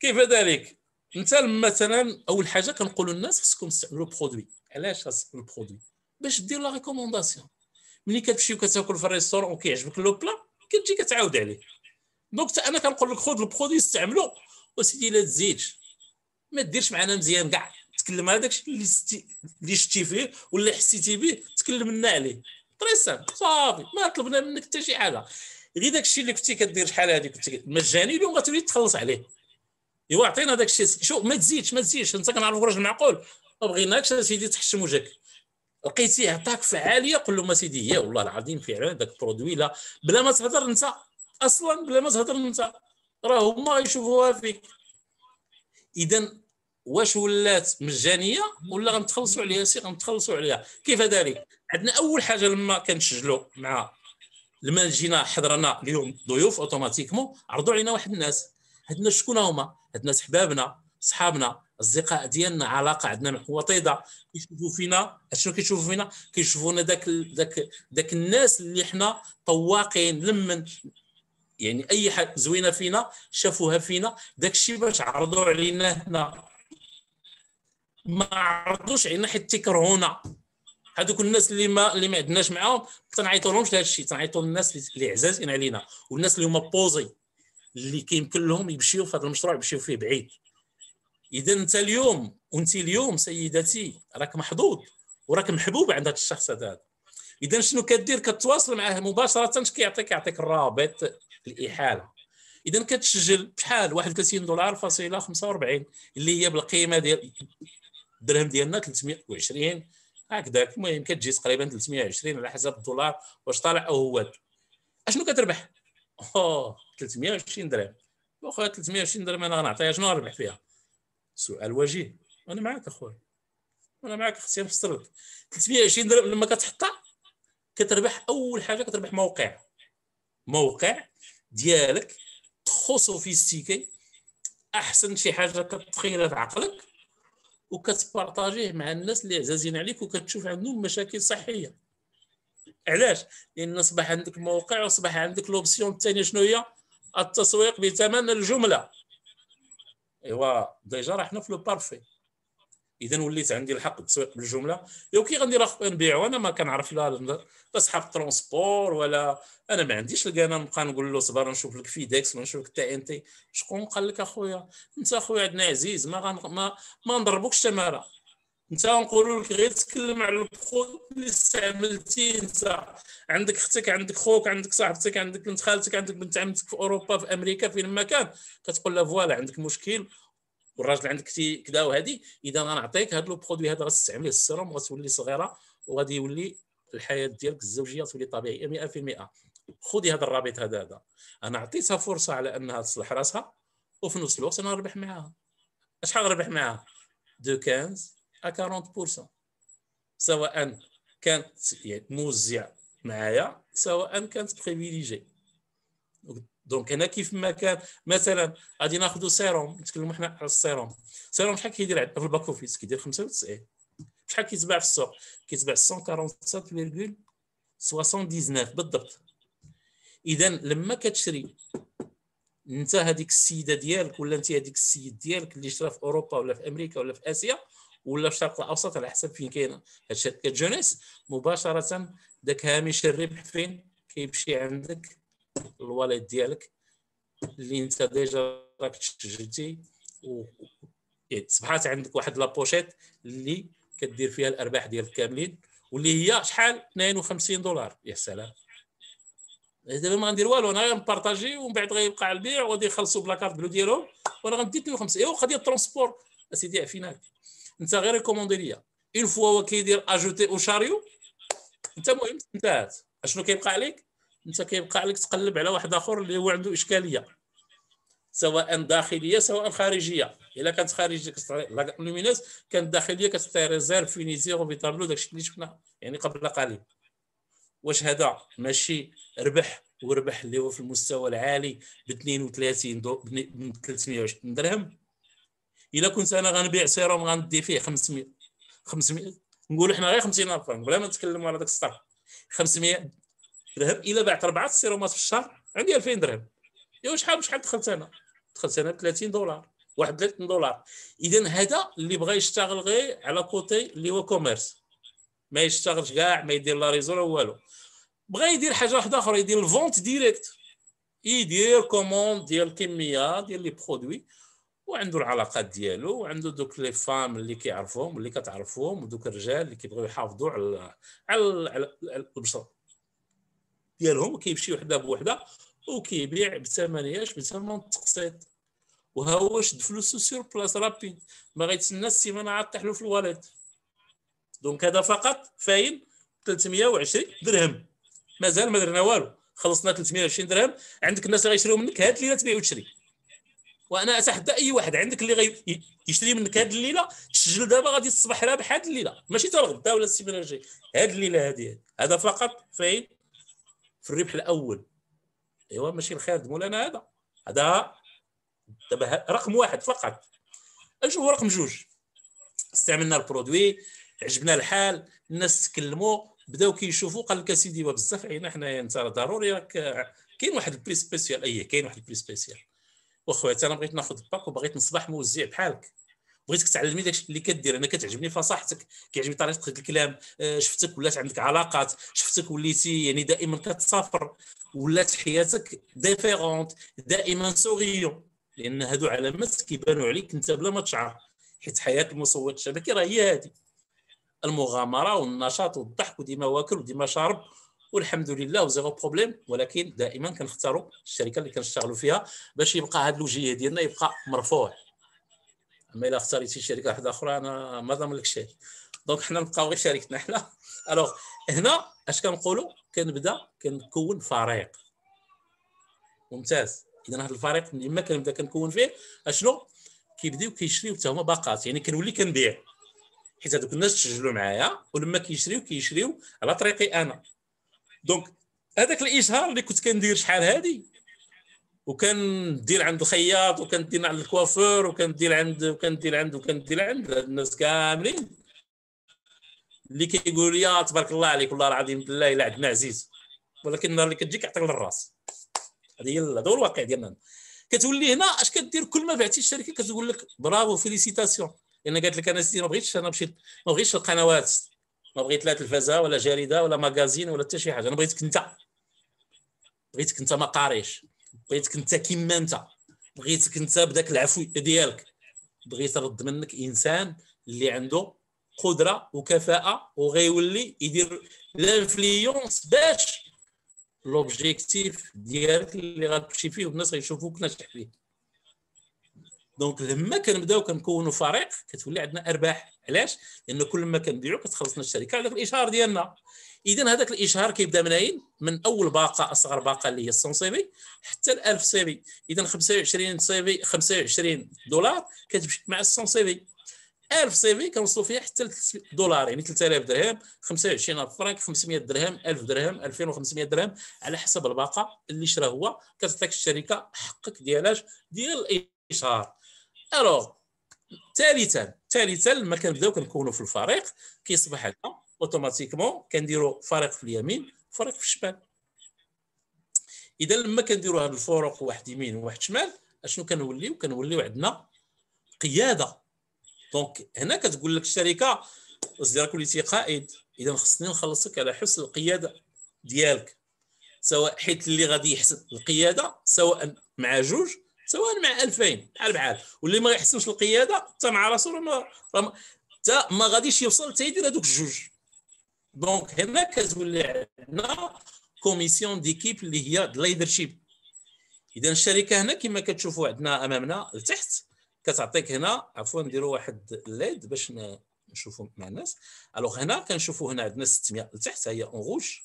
كيف ذلك انت مثلا اول حاجه كنقولوا للناس خصكم تستعملوا برودوي علاش خاصك البرودوي باش دير لا ريكومونداسيون ملي كتمشي وكتاكل في الريستورون وكيعجبك لو بلا كتجي كتعاود عليه دونك انا كنقول لك خذ البرودوي استعملو وسيدي لا تزيدش ما ديرش معنا مزيان كاع تكلم على داكشي اللي ستي... اللي شتي فيه ولا حسيتي به تكلم لنا عليه تري صافي ما طلبنا منك حتى شي حاجه غير داكشي اللي كنتي كدير شحال هذه كنتي مجاني اليوم غتولي تخلص عليه ايوا عطينا داكشي شوف ما تزيدش ما تزيدش انت كنعرف راجل معقول ما بغيناكش سيدي تحشم وجهك لقيتيه عطاك فعاليه قول له ما سيدي هي والله العظيم فعلا داك البرودوي لا بلا ما تهضر انت اصلا بلا ما تهضر انت راه هما يشوفوها فيك اذا واش ولات مجانيه ولا غنتخلصوا عليها سي غنتخلصوا عليها كيف ذلك عندنا اول حاجه لما كنسجلوا مع لما جينا حضرنا اليوم ضيوف اوتوماتيكمون عرضوا علينا واحد الناس هاد الناس شكون هما هاد الناس حبابنا صحابنا اصدقاء ديالنا علاقه عندنا وطيده كيشوفوا فينا شنو كيشوفوا فينا كيشوفونا داك داك داك الناس اللي حنا طواقين لمن يعني اي حاجه زوينه فينا شافوها فينا داك الشيء باش عرضوا علينا هنا ما عرضوش علينا حيت تكرهونا هذوك الناس اللي ما اللي ما عندناش معاهم ما تنعيطولهمش لهذا الشيء تنعيطوا للناس اللي عزازين علينا والناس اللي هما بوزي اللي كيمكن لهم يمشيو في هذا المشروع يمشيو فيه بعيد اذا انت اليوم وانت اليوم سيدتي راك محظوظ وراك محبوب عند هذا الشخص هذا اذا شنو كدير كتواصل معاه مباشره كيعطيك يعطيك الرابط الاحاله اذا كتسجل بشحال 31 دولار فاصله 45 اللي هي بالقيمه ديال الدرهم ديالنا 320 هكذاك المهم كتجي تقريبا 320 على حسب الدولار واش طالع او هو اشنو كتربح اوه 320 درهم واخا 320 درهم انا غنعطيها شنو غنربح فيها سؤال وجيه انا معاك اخويا انا معاك اختي نفسر لك 320 درهم لما كتحطها كتربح اول حاجه كتربح موقع موقع ديالك تخو سوفيستيكي احسن شي حاجه كتخيلها في عقلك وكتبارطاجيه مع الناس اللي عزازين عليك وكتشوف عندهم مشاكل صحيه علاش لان اصبح عندك موقع واصبح عندك لوبسيون الثانيه شنو هي التسويق بثمن الجمله ايوا ديجا راه حنا في لو بارفي اذا وليت عندي الحق التسويق بالجمله يا كي غندير نبيع وانا انا ما كنعرف لا اصحاب ترونسبور ولا انا ما عنديش لك نبقى نقول له صبر نشوف لك فيديكس ولا نشوف لك تي ان تي شكون قال لك اخويا انت اخويا عندنا عزيز ما غن... ما ما نضربوكش تماره انت نقول لك غير تكلم على البرودوي اللي استعملتي انت عندك اختك عندك خوك عندك صاحبتك عندك بنت خالتك عندك بنت عمتك في اوروبا في امريكا فين ما كان كتقول لها فوالا عندك مشكل والراجل عندك كذا وهذه اذا غنعطيك هذا لو برودوي هذا غتستعمليه السيروم وغتولي صغيره وغادي يولي الحياه ديالك الزوجيه تولي طبيعيه 100% خذي هذا الرابط هذا هذا انا عطيتها فرصه على انها تصلح راسها وفي نفس الوقت انا نربح معاها شحال نربح معاها دو 15 ا 40% سواء كانت يعني موزع معايا سواء كانت بريفيليجي دونك هنا كيف ما كان مثلا غادي ناخذ سيروم نتكلموا حنا على السيروم سيروم شحال كيدير في الباك اوفيس كيدير 95 شحال كيتباع في السوق كيتباع 147,79 بالضبط اذا لما كتشري انت هذيك السيده ديالك ولا انت هذيك السيد ديالك اللي شرا في اوروبا ولا في امريكا ولا في اسيا ولا في الشرق الاوسط على حسب فين كاينه هاد الشركه جونيس مباشره ذاك هامش الربح فين كيمشي عندك الوالد ديالك اللي انت ديجا راك تشجلتي و تصبحات يعني عندك واحد لابوشيت اللي كدير فيها الارباح ديالك كاملين واللي هي شحال 52 دولار يا سلام دابا ما غندير والو انا غنبارطاجي ومن بعد غيبقى على البيع وغادي يخلصوا بلا كارت بلو ديالهم وانا غندي 52 ايوا قضيه الترونسبور اسيدي عفيناك انت غير ريكوموندي ليا اون فوا هو كيدير اجوتي او شاريو انت المهم انتهات اشنو كيبقى عليك انت كيبقى عليك تقلب على واحد اخر اللي هو عنده اشكاليه سواء داخليه سواء خارجيه الا كانت خارجيه لا كانت داخليه كتعطي ريزيرف فينيزيغ في داكشي اللي شفنا يعني قبل قليل واش هذا ماشي ربح وربح اللي هو في المستوى العالي ب 32 دو ب 320 درهم الا كنت انا غنبيع سيروم غندي فيه 500 500 نقولوا حنا غير 50 الف بلا ما نتكلموا على داك السطر 500 درهم الا بعت اربعه السيرومات في الشهر عندي 2000 درهم يا شحال شحال دخلت انا دخلت انا ب 30 دولار 31 دولار اذا هذا اللي بغى يشتغل غير على كوتي اللي هو كوميرس ما يشتغلش كاع ما يدير لا ريزو لا والو بغى يدير حاجه واحده اخرى يدير الفونت ديريكت يدير كوموند ديال الكميه ديال لي برودوي وعنده العلاقات ديالو وعنده دوك لي فام اللي كيعرفهم واللي كتعرفهم ودوك الرجال اللي كيبغيو يحافظوا على على, على, على البشر ديالهم وكيمشي وحده بوحده وكيبيع بثمانيه بثمن التقسيط وها هو شد فلوسو سير بلاص رابيد ما غيتسنى السيمانه عاد تحلو في الواليت دونك هذا فقط فاين 320 درهم مازال ما درنا والو خلصنا 320 درهم عندك الناس اللي غيشريو منك هاد الليله تبيع وتشري وانا اتحدى اي واحد عندك اللي غي يشري منك هاد الليله تسجل دابا غادي تصبح رابح هاد الليله ماشي تا الغدا ولا السيمانه الجايه هاد الليله هادي هذا فقط فاين في الربح الاول ايوا ماشي الخادم ولا انا هذا هذا دابا رقم واحد فقط نشوفوا رقم جوج استعملنا البرودوي عجبنا الحال الناس تكلموا بداو كيشوفوا قال لك اسيدي بزاف عينا إيه، حنايا انت ضروري راك كاين واحد البري سبيسيال اي كاين واحد البري سبيسيال واخويا انا بغيت ناخذ باك وبغيت نصبح موزع بحالك بغيتك تعلمني داكشي اللي كدير انا كتعجبني فصاحتك كيعجبني طريقه الكلام آه، شفتك ولات عندك علاقات شفتك وليتي يعني دائما كتسافر ولات حياتك ديفيرونت دائما سوريون لان هادو علامات كيبانوا عليك انت بلا ما تشعر حيت حياه المصوت الشبكي راه هي هذه المغامره والنشاط والضحك وديما واكل وديما شارب والحمد لله وزيرو بروبليم ولكن دائما كنختاروا الشركه اللي كنشتغلوا فيها باش يبقى هذا الوجيه ديالنا يبقى مرفوع اما الا اختاريتي شركه واحده اخرى انا ما ضمنلك شيء دونك حنا نبقاو غير شركتنا حنا الوغ هنا اش كنقولوا كنبدا كنكون فريق ممتاز اذا هذا الفريق من ما كنبدا كنكون فيه اشنو كيبداو كيشريو حتى هما باقات يعني كنولي كنبيع حيت هذوك الناس تسجلوا معايا ولما كيشريو كيشريو على طريقي انا دونك هذاك الاشهار اللي كنت كندير شحال هذه دير عند الخياط دير عند الكوافير دير عند دير عند دير عند الناس كاملين اللي كيقول لي يا آه، تبارك الله عليك والله العظيم بالله الا عندنا عزيز ولكن النهار اللي كتجي كيعطيك للراس هذه هي هذا هو الواقع ديالنا كتولي هنا اش كدير كل ما بعتي الشركه كتقول لك برافو فيليسيتاسيون لان قالت لك انا سيدي ما بغيتش انا مشيت ما بغيتش القنوات ما بغيت لا تلفزه ولا جريده ولا ماغازين ولا حتى شي حاجه انا بغيتك انت بغيتك انت ما قاريش بغيتك انت كيما انت بغيتك انت بداك العفو ديالك بغيت رد منك انسان اللي عنده قدره وكفاءه وغيولي يدير لانفلونس باش لوبجيكتيف ديالك اللي غتمشي فيه والناس غيشوفوك ناجح فيه دونك لما كنبداو كنكونوا فريق كتولي عندنا ارباح علاش لان كل ما كنبيعو كتخلصنا الشركه على الاشهار ديالنا اذا هذاك الاشهار كيبدا منين من اول باقه اصغر باقه اللي هي 100 سي في حتى ال 1000 سي في اذا 25 سي في 25 دولار كتمشي مع 100 سي في 1000 سي في كنوصلوا فيها حتى دولار يعني 3000 درهم 25000 فرانك 500 درهم 1000 درهم 2500 درهم على حسب الباقه اللي شرا هو كتعطيك الشركه حقك ديالاش ديال الاشهار الو ثالثا ثالثا لما كنبداو كنكونوا في الفريق كيصبح هكا اوتوماتيكمون كنديروا فريق في اليمين وفريق في الشمال اذا لما كنديروا هاد الفروق واحد يمين وواحد شمال اشنو كنوليو كنوليو عندنا قياده دونك هنا كتقول لك الشركه ازدراك وليتي قائد اذا خصني نخلصك على حسن القياده ديالك سواء حيت اللي غادي يحسن القياده سواء مع جوج سواء مع 2000 بحال بحال واللي ما يحسنش القياده حتى مع راسو راه ما حتى ما غاديش يوصل حتى يدير هذوك الجوج دونك هنا كتولي عندنا كوميسيون ديكيب اللي هي ليدرشيب اذا الشركه هنا كما كتشوفوا عندنا امامنا لتحت كتعطيك هنا عفوا نديروا واحد ليد باش نشوفوا مع الناس الوغ هنا كنشوفوا هنا عندنا 600 لتحت هي اون غوش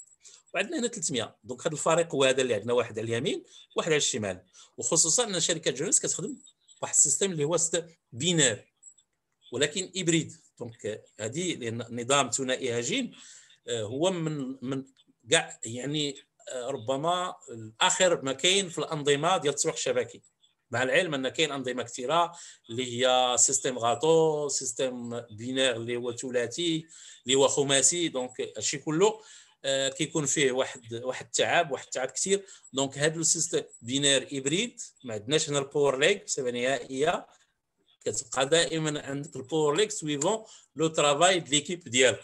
وعندنا هنا 300 دونك هذا الفريق هو هذا اللي عندنا واحد على اليمين واحد على الشمال وخصوصا ان شركه جونس كتخدم واحد السيستم اللي هو بينار ولكن ابريد دونك هذه لان نظام ثنائي هجين آه، هو من من كاع يعني آه، ربما اخر ما كاين في الانظمه ديال التسويق الشبكي مع العلم ان كاين انظمه كثيره اللي هي سيستيم غاتو سيستيم بينير اللي هو ثلاثي اللي هو خماسي دونك هادشي كله آه، كيكون فيه واحد واحد التعب واحد التعب كثير دونك هاد لو بينير ايبريد ما عندناش هنا الباور ليك بصفه نهائيه كتبقى دائما عندك الباور ليك سويفون لو ترافاي ديال ليكيب ديالك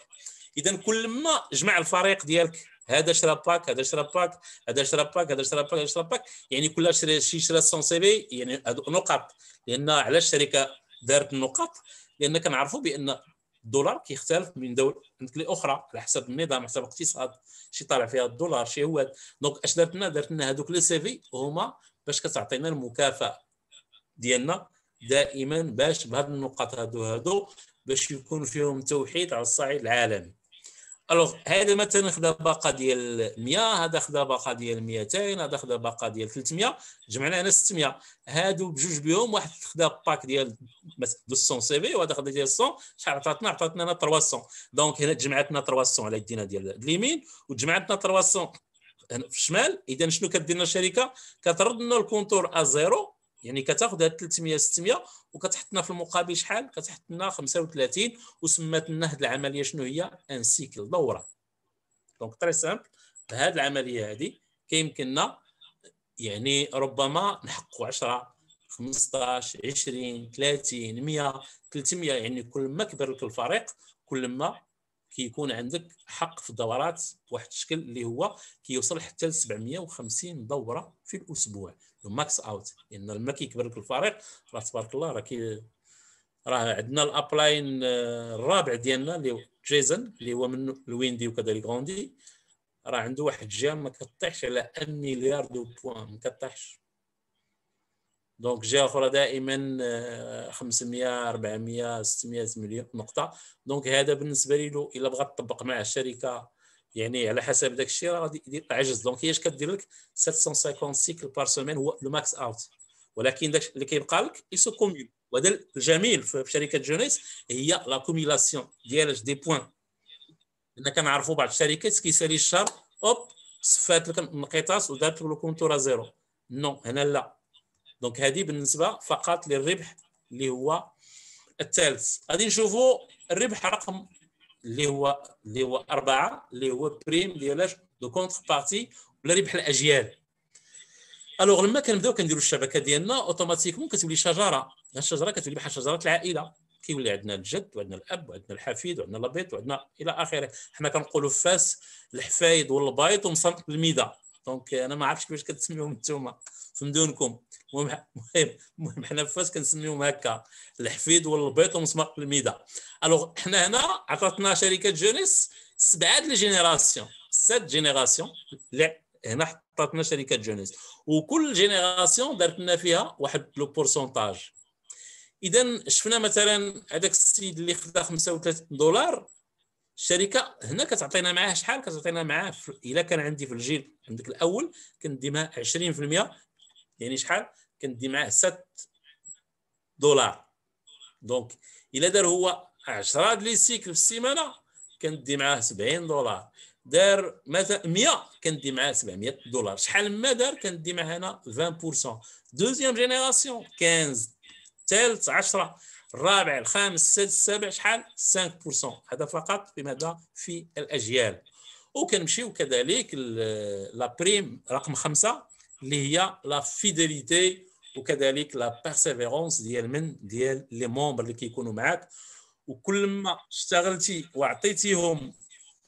اذا كل ما جمع الفريق ديالك هذا شرا باك هذا شرا باك هذا شرا باك هذا شرا باك هذا شرا باك يعني كل شرا شي شرا سون سي في يعني نقاط لان على الشركه دارت النقاط لان كنعرفوا بان الدولار كيختلف من دوله لاخرى على حسب النظام على حسب الاقتصاد شي طالع فيها الدولار شي هو دونك اش درت لنا درت لنا هذوك لي سي في هما باش كتعطينا المكافاه ديالنا دائما باش بهاد النقاط هادو هادو باش يكون فيهم توحيد على الصعيد العالمي الوغ هذا مثلا خدا باقه ديال 100 هذا خدا باقه ديال 200 هذا خدا باقه ديال 300 جمعنا هنا 600 هادو بجوج بهم واحد خدا باك ديال 200 سي في وهذا خدا ديال 100 شحال عطاتنا عطاتنا 300 دونك هنا جمعتنا 300 على يدينا ديال اليمين وجمعتنا 300 في الشمال اذا شنو كدير لنا الشركه كترد لنا الكونتور ا زيرو يعني كتاخذ هاد 300 600 وكتحط لنا في المقابل شحال كتحط لنا 35 وسمات لنا هاد العمليه شنو هي ان سيكل دوره دونك تري سامبل بهاد العمليه هادي كيمكننا يعني ربما نحققوا 10 15 20 30 100 300 يعني كل ما كبر لك الفريق كل ما كيكون عندك حق في الدورات بواحد الشكل اللي هو كيوصل حتى ل 750 دوره في الاسبوع ماكس اوت لان الماء كيكبر لك الفريق راه تبارك الله راه كي راه عندنا الابلاين آه، الرابع ديالنا اللي جيزن اللي هو من الويندي وكذلك غوندي راه عنده واحد الجهه ما كطيحش على 1 مليار دو بوان ما كطيحش دونك جهه اخرى دائما 500 400 600 مليون نقطه دونك هذا بالنسبه لي الا بغى تطبق مع شركه يعني على حسب داك الشيء راه غادي يدير عجز دونك هي اش كدير لك 750 سيكل بار سومين هو لو ماكس اوت ولكن داك اللي كيبقى لك يسو كوميول وهذا الجميل في شركه جونيس هي لا كوميلاسيون ديال دي بوان حنا كنعرفوا بعض الشركات كيسالي الشهر اوب صفات لك الانقطاص ودارت لك الكونتورا زيرو نو هنا لا دونك هذه بالنسبه فقط للربح اللي هو الثالث غادي نشوفوا الربح رقم اللي هو اللي هو اربعه اللي هو بريم ديالاش لو كونتر بارتي ولا ربح الاجيال الوغ لما كنبداو كنديروا الشبكه ديالنا اوتوماتيكمون كتولي شجره الشجره كتولي بحال شجره العائله كيولي عندنا الجد وعندنا الاب وعندنا الحفيد وعندنا الابيض وعندنا الى اخره حنا كنقولوا فاس الحفايد والبيض ومصنط الميده دونك انا ما عرفتش كيفاش كتسميوهم نتوما من دونكم المهم المهم حنا فاس كنسميوهم هكا الحفيد والبيط ومسمار الميدا الوغ حنا هنا عطاتنا شركه جونيس سبعه د الجينيراسيون سات جينيراسيون هنا حطاتنا شركه جونيس وكل جينيراسيون دارت لنا فيها واحد لو بورسونتاج اذا شفنا مثلا هذاك السيد اللي خدا 35 دولار الشركه هنا كتعطينا معاه شحال كتعطينا معاه الا كان عندي في الجيل عندك الاول كندي معاه 20% يعني شحال كندي معاه 6 دولار دونك الا دار هو 10 لي سيكل في السيمانه كندي معاه 70 دولار دار مثلا 100 كندي معاه 700 دولار شحال ما دار كندي معاه انا 20% دوزيام جينيراسيون 15 ثالث 10 الرابع الخامس السادس السابع شحال 5% هذا فقط في ماذا في الاجيال وكنمشيو كذلك لا بريم رقم خمسة اللي هي لا فيديليتي وكذلك لا بيرسيفيرونس ديال من ديال لي مومبر اللي كيكونوا معاك وكل ما اشتغلتي وعطيتيهم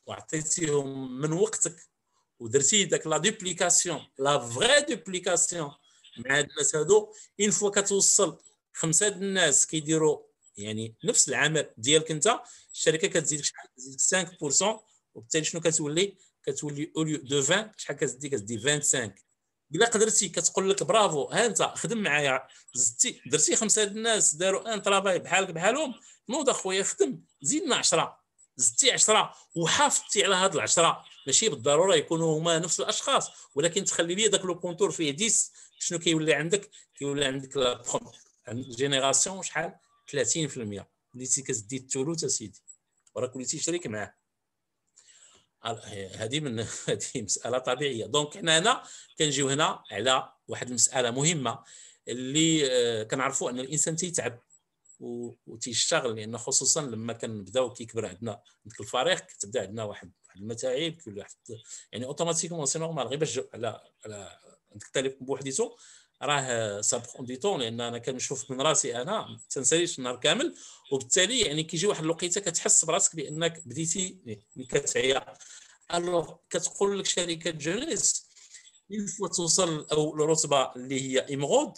وعطيتيهم من وقتك ودرتي داك لا دوبليكاسيون لا فغي دوبليكاسيون مع الناس هادو اين فوا كتوصل خمسه الناس كيديروا يعني نفس العمل ديالك انت الشركه كتزيدك شحال كتزيدك 5% وبالتالي شنو كتولي كتولي اوليو دو 20 شحال كتدي كتدي 25 الا قدرتي كتقول لك برافو ها انت خدم معايا زدتي درتي خمسه الناس داروا ان طرافاي بحالك بحالهم نوض اخويا خدم زيدنا 10 زدتي 10 وحافظتي على هاد 10 ماشي بالضروره يكونوا هما نفس الاشخاص ولكن تخلي لي داك لو كونتور فيه 10 شنو كيولي عندك كيولي عندك لا جينيراسيون شحال 30% وليتي كتدي الثلث اسيدي وراك وليتي شريك معاه هذه من هذه مساله طبيعيه دونك حنا هنا كنجيو هنا على واحد المساله مهمه اللي آه، كنعرفوا ان الانسان تيتعب وتيشتغل لان خصوصا لما كنبداو كيكبر عندنا ديك الفريق كتبدا عندنا واحد واحد المتاعب كل واحد يعني اوتوماتيكمون سي نورمال غير باش على على عندك التليفون بوحديته راه سابقون دي طون لان انا كنشوف من راسي انا ما تنساليش النهار كامل وبالتالي يعني كيجي واحد الوقيته كتحس براسك بانك بديتي يعني كتعيا الو كتقول لك شركه جونيس فوا توصل او الرتبه اللي هي ايمغود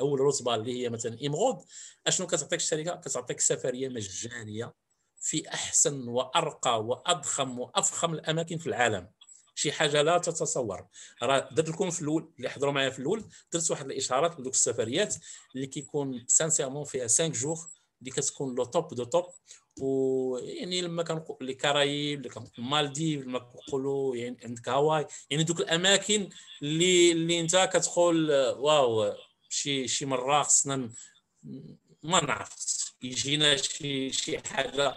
او الرتبه اللي هي مثلا ايمغود اشنو كتعطيك الشركه كتعطيك سفريه مجانيه في احسن وارقى واضخم وافخم الاماكن في العالم شي حاجه لا تتصور راه درت لكم في الاول اللي حضروا معايا في الاول درت واحد الاشارات لدوك السفريات اللي كيكون سانسيرمون فيها 5 جوغ اللي كتكون لو توب دو توب و يعني لما كنقول الكرايب اللي كنقول المالديف لما كنقولوا يعني عندك هاواي يعني دوك الاماكن اللي اللي انت كتقول واو شي شي مره خصنا ما نعرف يجينا شي شي حاجه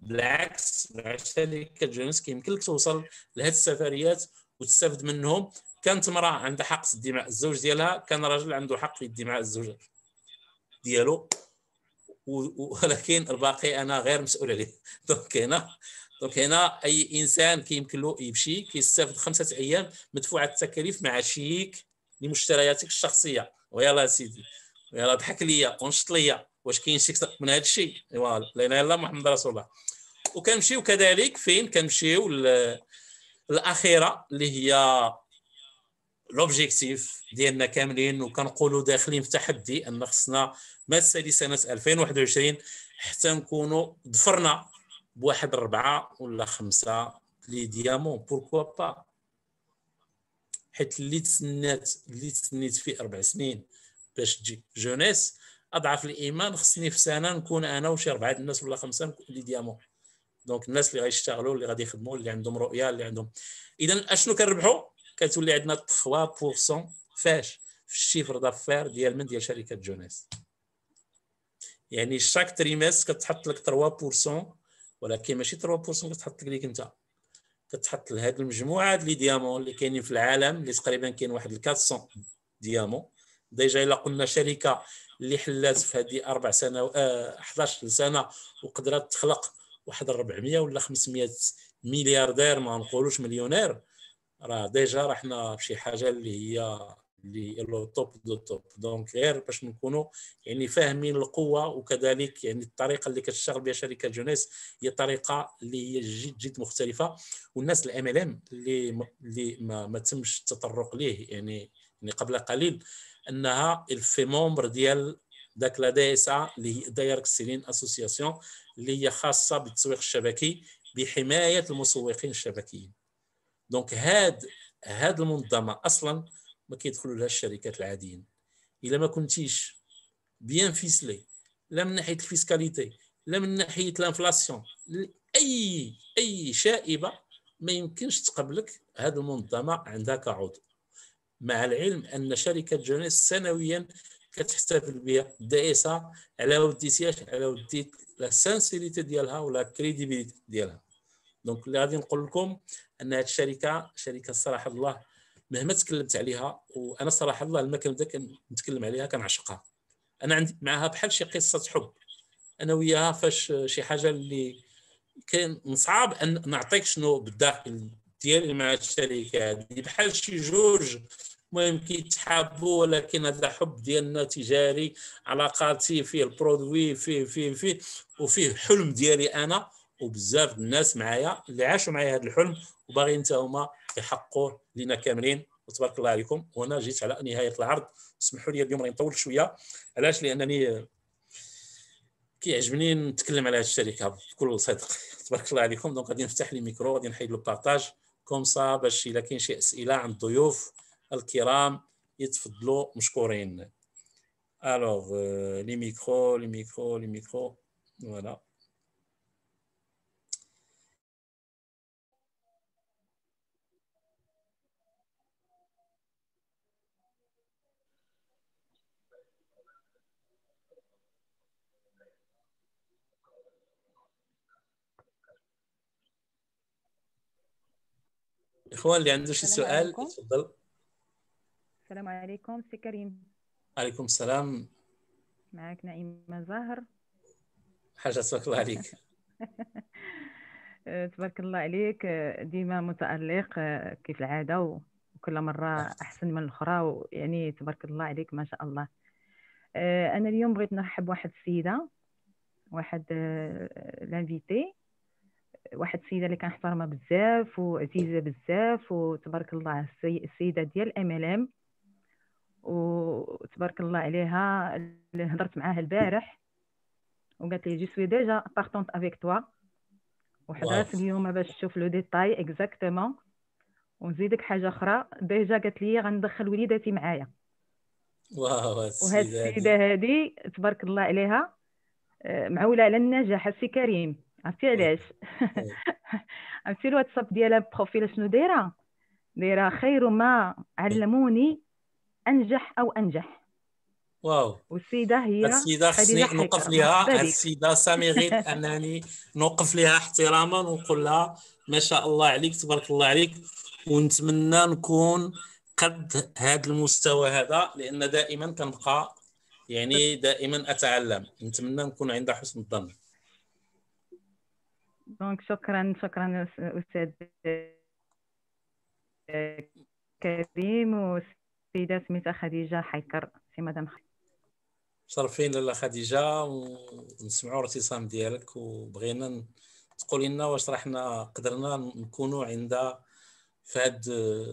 بالعكس بالعكس هذيك الجنس كيمكن لك توصل لهاد السفريات وتستافد منهم كانت امراه عندها حق في الدماء الزوج ديالها كان رجل عنده حق في الدماء الزوج ديالو ولكن الباقي انا غير مسؤول عليه دونك هنا دونك هنا اي انسان كيمكن له يمشي كيستافد خمسه ايام مدفوعه التكاليف مع شيك لمشترياتك الشخصيه ويلا سيدي ويلا ضحك ليا ونشط ليا واش كاين شي كثر من هذا الشيء فوالا لا اله الا الله محمد رسول الله وكنمشيو كذلك فين كنمشيو الاخيره اللي هي لوبجيكتيف ديالنا كاملين وكنقولوا داخلين في تحدي ان خصنا ما تسالي سنه 2021 حتى نكونوا ضفرنا بواحد ربعه ولا خمسه لي ديامون بوركوا با حيت اللي تسنات اللي تسنيت فيه اربع سنين باش تجي جونيس اضعف الايمان خصني في سنه نكون انا وشي اربعه الناس ولا خمسه اللي ديامون دونك الناس اللي غيشتغلوا اللي غادي يخدموا اللي عندهم رؤيه اللي عندهم اذا اشنو كنربحوا كتولي عندنا 3% فاش في الشيفر دافير ديال من ديال شركه جونيس يعني شاك تريمس كتحط لك 3% ولكن ماشي 3% كتحط لك ليك انت كتحط لهاد المجموعه ديال لي ديامون اللي كاينين في العالم اللي تقريبا كاين واحد 400 ديامون ديجا الا قلنا شركه اللي حلات في هذه اربع سنوات آه، 11 سنه وقدرت تخلق واحد 400 ولا 500 ملياردير ما نقولوش مليونير راه ديجا رحنا بشي حاجه اللي هي اللي لو توب دو توب دونك غير باش نكونوا يعني فاهمين القوه وكذلك يعني الطريقه اللي كتشتغل بها شركه جونيس هي طريقه اللي هي جد جد مختلفه والناس الام ال ام اللي اللي ما, ما تمش التطرق ليه يعني يعني قبل قليل انها الفي مومبر ديال داك لا دي اس ا اللي هي دايرك سيلين اسوسياسيون اللي هي خاصه بالتسويق الشبكي بحمايه المسوقين الشبكيين دونك هاد هاد المنظمه اصلا ما كيدخلوا لها الشركات العاديين الا ما كنتيش بيان فيسلي لا من ناحيه الفيسكاليتي لا من ناحيه الانفلاسيون اي اي شائبه ما يمكنش تقبلك هذه المنظمه عندها كعضو مع العلم ان شركه جونيس سنويا كتحتفل بها دائسه على ودي سياش على ودي لا سانسيريتي ديالها ولا كريديبيليتي ديالها دونك اللي غادي نقول لكم ان هذه الشركه شركه صراحه الله مهما تكلمت عليها وانا صراحه الله لما كنبدا كنتكلم عليها كنعشقها انا عندي معها بحال شي قصه حب انا وياها فاش شي حاجه اللي كان صعاب ان نعطيك شنو بالداخل ديالي مع الشركه هذه بحال شي جوج المهم كيتحابوا ولكن هذا حب ديالنا تجاري علاقاتي فيه البرودوي فيه فيه فيه وفيه حلم ديالي انا وبزاف الناس معايا اللي عاشوا معايا هذا الحلم وباغيين حتى هما يحققوه لينا كاملين وتبارك الله عليكم وهنا جيت على نهايه العرض اسمحوا لي اليوم راني نطول شويه علاش لانني كيعجبني نتكلم على هذه الشركه بكل صدق تبارك الله عليكم دونك غادي نفتح لي ميكرو غادي نحيد لو بارطاج كوم سا باش الا كاين شي اسئله عند الضيوف الكرام يتفضلوا مشكورين الوغ لي ميكرو لي ميكرو لي ميكرو فوالا الاخوان اللي عنده شي سؤال تفضل السلام عليكم سي كريم عليكم السلام معك نعيمة زاهر حاجة تبارك الله عليك آه، تبارك الله عليك آه، ديما متألق آه، كيف العادة وكل مرة نعم. أحسن من الأخرى ويعني تبارك الله عليك ما شاء الله أنا اليوم بغيت نرحب واحد السيدة واحد لانفيتي واحد السيده اللي كنحترمها بزاف وعزيزه بزاف وتبارك الله السيده ديال ام ال ام وتبارك الله عليها اللي هضرت معاها البارح وقالت لي جو سوي ديجا بارتونت افيك توا وحضرت اليوم باش تشوف لو ديتاي اكزاكتومون ونزيدك حاجه اخرى ديجا قالت لي غندخل وليداتي معايا واو وهاد السيده هذه تبارك الله عليها آه، معوله على النجاح السي كريم عرفتي إيه. علاش إيه. عرفتي الواتساب ديالها بروفيل شنو دايره دايره خير ما إيه. علموني أنجح أو أنجح واو والسيدة هي السيدة خصني نوقف لها السيدة سامي أنني نوقف لها احتراما ونقول لها ما شاء الله عليك تبارك الله عليك ونتمنى نكون قد هذا المستوى هذا لأن دائما كنبقى يعني دائما أتعلم نتمنى نكون عند حسن الظن دونك شكرا شكرا أستاذ كريم السيده سميتها خديجه حيكر سي مدام شرفين لاله خديجه ونسمعوا الاتصال ديالك وبغينا تقولي لنا واش رحنا قدرنا نكونوا عند في هاد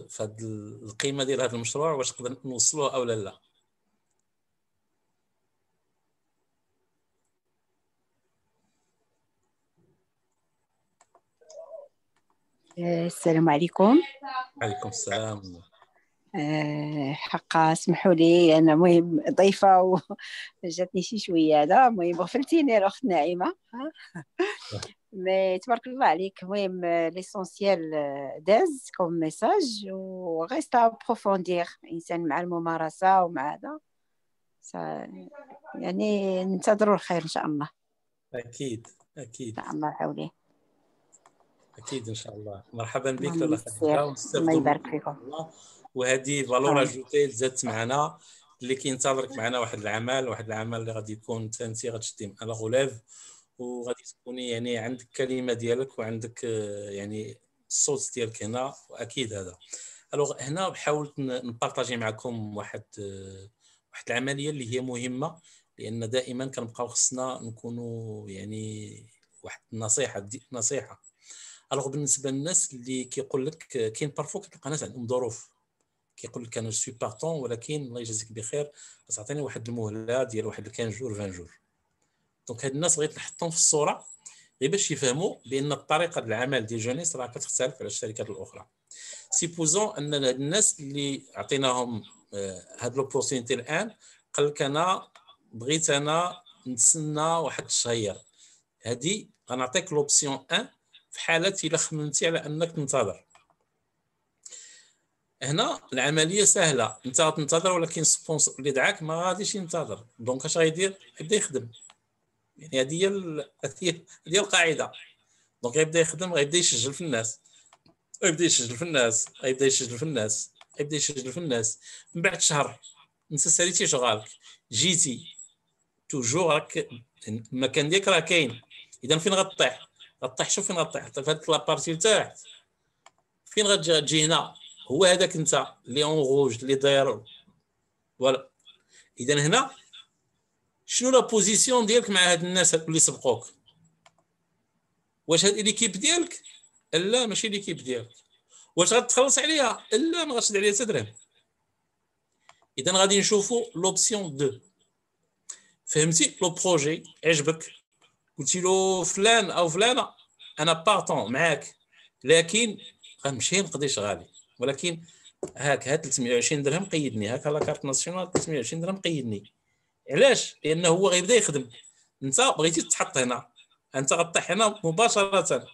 في هاد القيمه ديال هذا المشروع واش نقدر نوصلوه او لا لا آه، السلام عليكم وعليكم السلام آه، حقا اسمحوا لي انا مهم ضيفه وجاتني شي شويه هذا المهم غفلتيني الاخت نعيمه مي تبارك الله عليك المهم ليسونسيال داز كوم ميساج وغيستا بروفونديغ انسان مع الممارسه ومع هذا يعني ننتظروا الخير ان شاء الله اكيد اكيد ان شاء الله حولي اكيد ان شاء الله مرحبا بك الله يبارك فيكم وهذه فالور اجوتي زادت معنا اللي كينتظرك معنا واحد العمل واحد العمل اللي غادي يكون انت انت غتشدي مع الغلاف وغادي تكوني يعني عندك كلمه ديالك وعندك آه، يعني الصوت ديالك هنا واكيد هذا الوغ هنا حاولت نبارطاجي معكم واحد آه، واحد العمليه اللي هي مهمه لان دائما كنبقاو خصنا نكونوا يعني واحد النصيحه نصيحه الوغ بالنسبه للناس اللي كيقول لك آه، كاين بارفو كتلقى ناس عندهم ظروف كيقول لك انا سوي بارتون ولكن الله يجازيك بخير بس واحد المهله ديال واحد 15 جور 20 جور دونك هاد الناس بغيت نحطهم في الصوره غير باش يفهموا بان الطريقه العمل ديال جونيس راه كتختلف على الشركات الاخرى سيبوزون ان هاد الناس اللي عطيناهم آه، هاد لوبورتينيتي الان قال لك انا بغيت انا نتسنى واحد الشهير هادي غنعطيك لوبسيون 1 في حاله الا خممتي على انك تنتظر هنا العمليه سهله انت غتنتظر ولكن السبونسر اللي دعاك ما غاديش ينتظر دونك اش غيدير يبدا يخدم يعني هذه هي هذه القاعده دونك يبدا يخدم غيبدا يسجل في الناس يبدا يسجل في الناس يبدا يسجل في الناس يبدا يسجل في الناس من بعد شهر انت ساليتي شغالك جيتي توجور راك المكان ديالك راه كاين اذا فين غطيح غطيح شوف فين غطيح في هاد لابارتي تاع فين غتجي غتجي هنا هو هذاك انت اللي اون غوج اللي داير فوالا اذا هنا شنو لا بوزيسيون ديالك مع هاد الناس اللي سبقوك واش هاد ليكيب ديالك لا ماشي ليكيب ديالك واش غتخلص عليها لا ما غاتشد عليها حتى درهم اذا غادي نشوفوا لوبسيون 2 فهمتي لو بروجي عجبك قلتي له فلان او فلانه انا بارطون معاك لكن غنمشي نقضي شغالي ولكن هاك ها 320 درهم قيدني هاك لاكارت ناسيونال 320 درهم قيدني علاش لانه هو غيبدا يخدم انت بغيتي تحط هنا انت غطيح هنا مباشره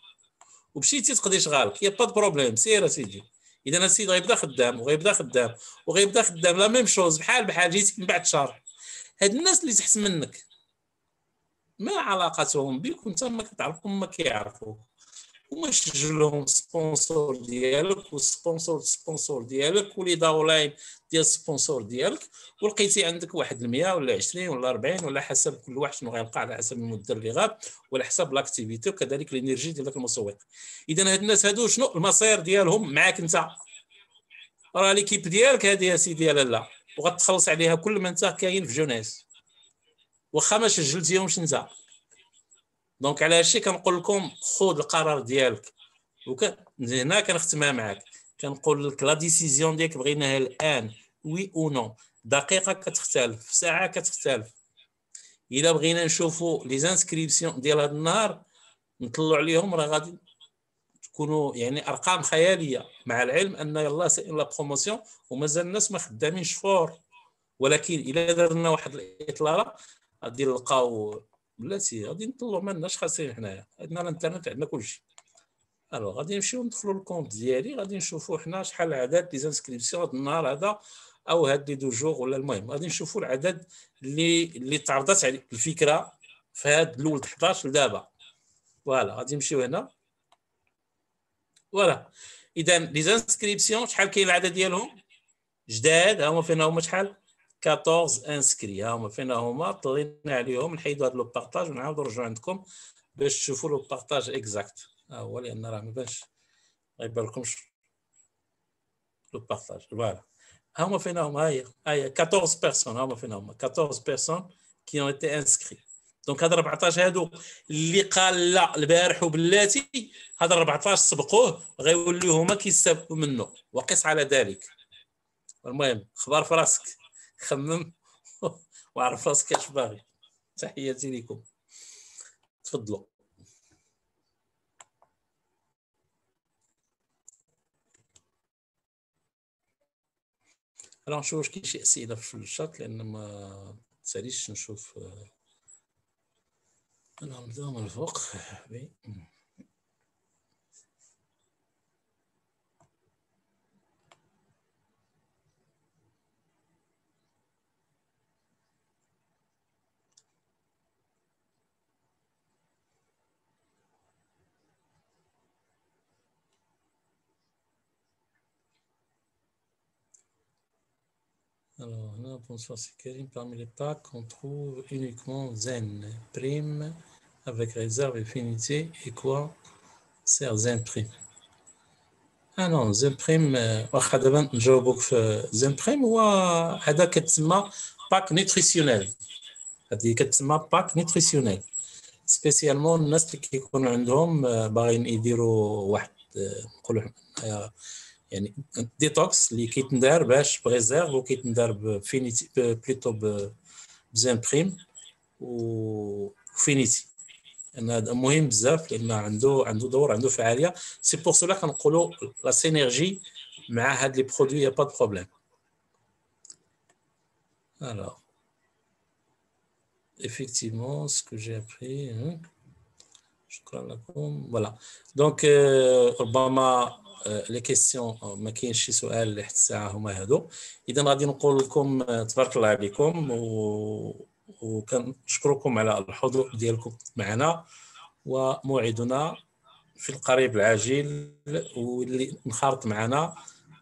ومشيتي تقضي شغالك يا با بروبليم سير اسيدي اذا السيد غيبدا خدام وغيبدا خدام وغيبدا خدام لا ميم شوز بحال بحال جيتك من بعد شهر هاد الناس اللي تحت منك ما علاقتهم بك وانت ما كتعرفهم ما كيعرفوك ومشجل سبونسور ديالك وسبونسور سبونسور ديالك ولي داو داولاين ديال سبونسور ديالك ولقيتي عندك واحد 100 ولا 20 ولا 40 ولا حسب كل واحد شنو غيلقى على حسب المده اللي غاب ولا حسب لاكتيفيتي وكذلك الانرجي ديال ذاك المسوق اذا هاد الناس هادو شنو المصير ديالهم معاك انت راه ليكيب ديالك هادي يا سيدي يا لاله وغتخلص عليها كل ما انت كاين في جونيس واخا ما سجلتيهمش انت دونك على هادشي كنقول لكم خذ القرار ديالك وك هنا كنختمها معاك كنقول لك لا ديسيزيون ديالك بغيناها الان وي او نو دقيقه كتختلف ساعه كتختلف الا بغينا نشوفوا لي زانسكريبسيون ديال هذا النهار نطلعوا عليهم راه غادي تكونوا يعني ارقام خياليه مع العلم ان يلا سي لا بروموسيون ومازال الناس ما خدامينش فور ولكن الا درنا واحد الاطلاله غادي نلقاو بلاتي غادي نطلعوا ما عندناش خاسرين حنايا عندنا الانترنت عندنا كلشي الو غادي نمشيو ندخلوا الكونت ديالي غادي نشوفوا حنا شحال عدد لي زانسكريبسيون هاد النهار هذا او هاد لي دو جوغ ولا المهم غادي نشوفوا العدد اللي اللي تعرضت عليك الفكره في هاد الاول 11 لدابا فوالا غادي نمشيو هنا فوالا اذا لي زانسكريبسيون شحال كاين العدد ديالهم جداد هما فين هما شحال 14 انسكري ها هما فين هما طلينا عليهم نحيدوا هذا لو بارطاج ونعاودوا نرجعوا عندكم باش تشوفوا لو بارطاج اكزاكت ها هو لان راه ما باش ما لو بارطاج فوالا ها هما فين هما هاي هي 14 بيرسون ها هما فين هما 14 بيرسون كي اون تي انسكري دونك هاد 14 هادو اللي قال لا البارح وبلاتي هاد 14 سبقوه غيوليو هما كيستافدوا منه وقس على ذلك المهم خبار في راسك خمم واعرف راسك اش باغي تحياتي لكم تفضلوا انا نشوف واش كاين شي اسئله في الشات لان ما تساليش نشوف انا نبدا من الفوق بي. Alors bonsoir, c'est Parmi les packs, on trouve uniquement Zen prime avec réserve infinité et quoi sert Zen prime Ah non, Zen prime, euh, euh, Zen prime هذا كتسمى pack nutritionnel nutritionnel. كتسمى يعني ديتوكس اللي كيتندار باش بريزيرف وكيتندار بفينيتي بليتو بزامبريم وفينيتي ان هذا مهم بزاف لان عنده عنده دور عنده فعاليه سي بور سولا كنقولوا لا سينيرجي مع هاد لي برودوي يا با دو بروبليم الوغ effectivement ce que j'ai appris hein. شكرا لكم فوالا دونك ربما آه، لي كيسيون آه، ما كاينش شي سؤال لحد الساعه هما هادو اذا غادي نقول لكم آه، تبارك الله عليكم و وكنشكركم على الحضور ديالكم معنا وموعدنا في القريب العاجل واللي انخرط معنا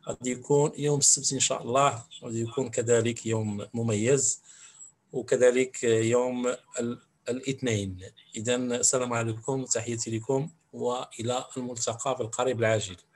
غادي يكون يوم السبت ان شاء الله غادي يكون كذلك يوم مميز وكذلك يوم الاثنين اذا السلام عليكم تحياتي لكم والى الملتقى في القريب العاجل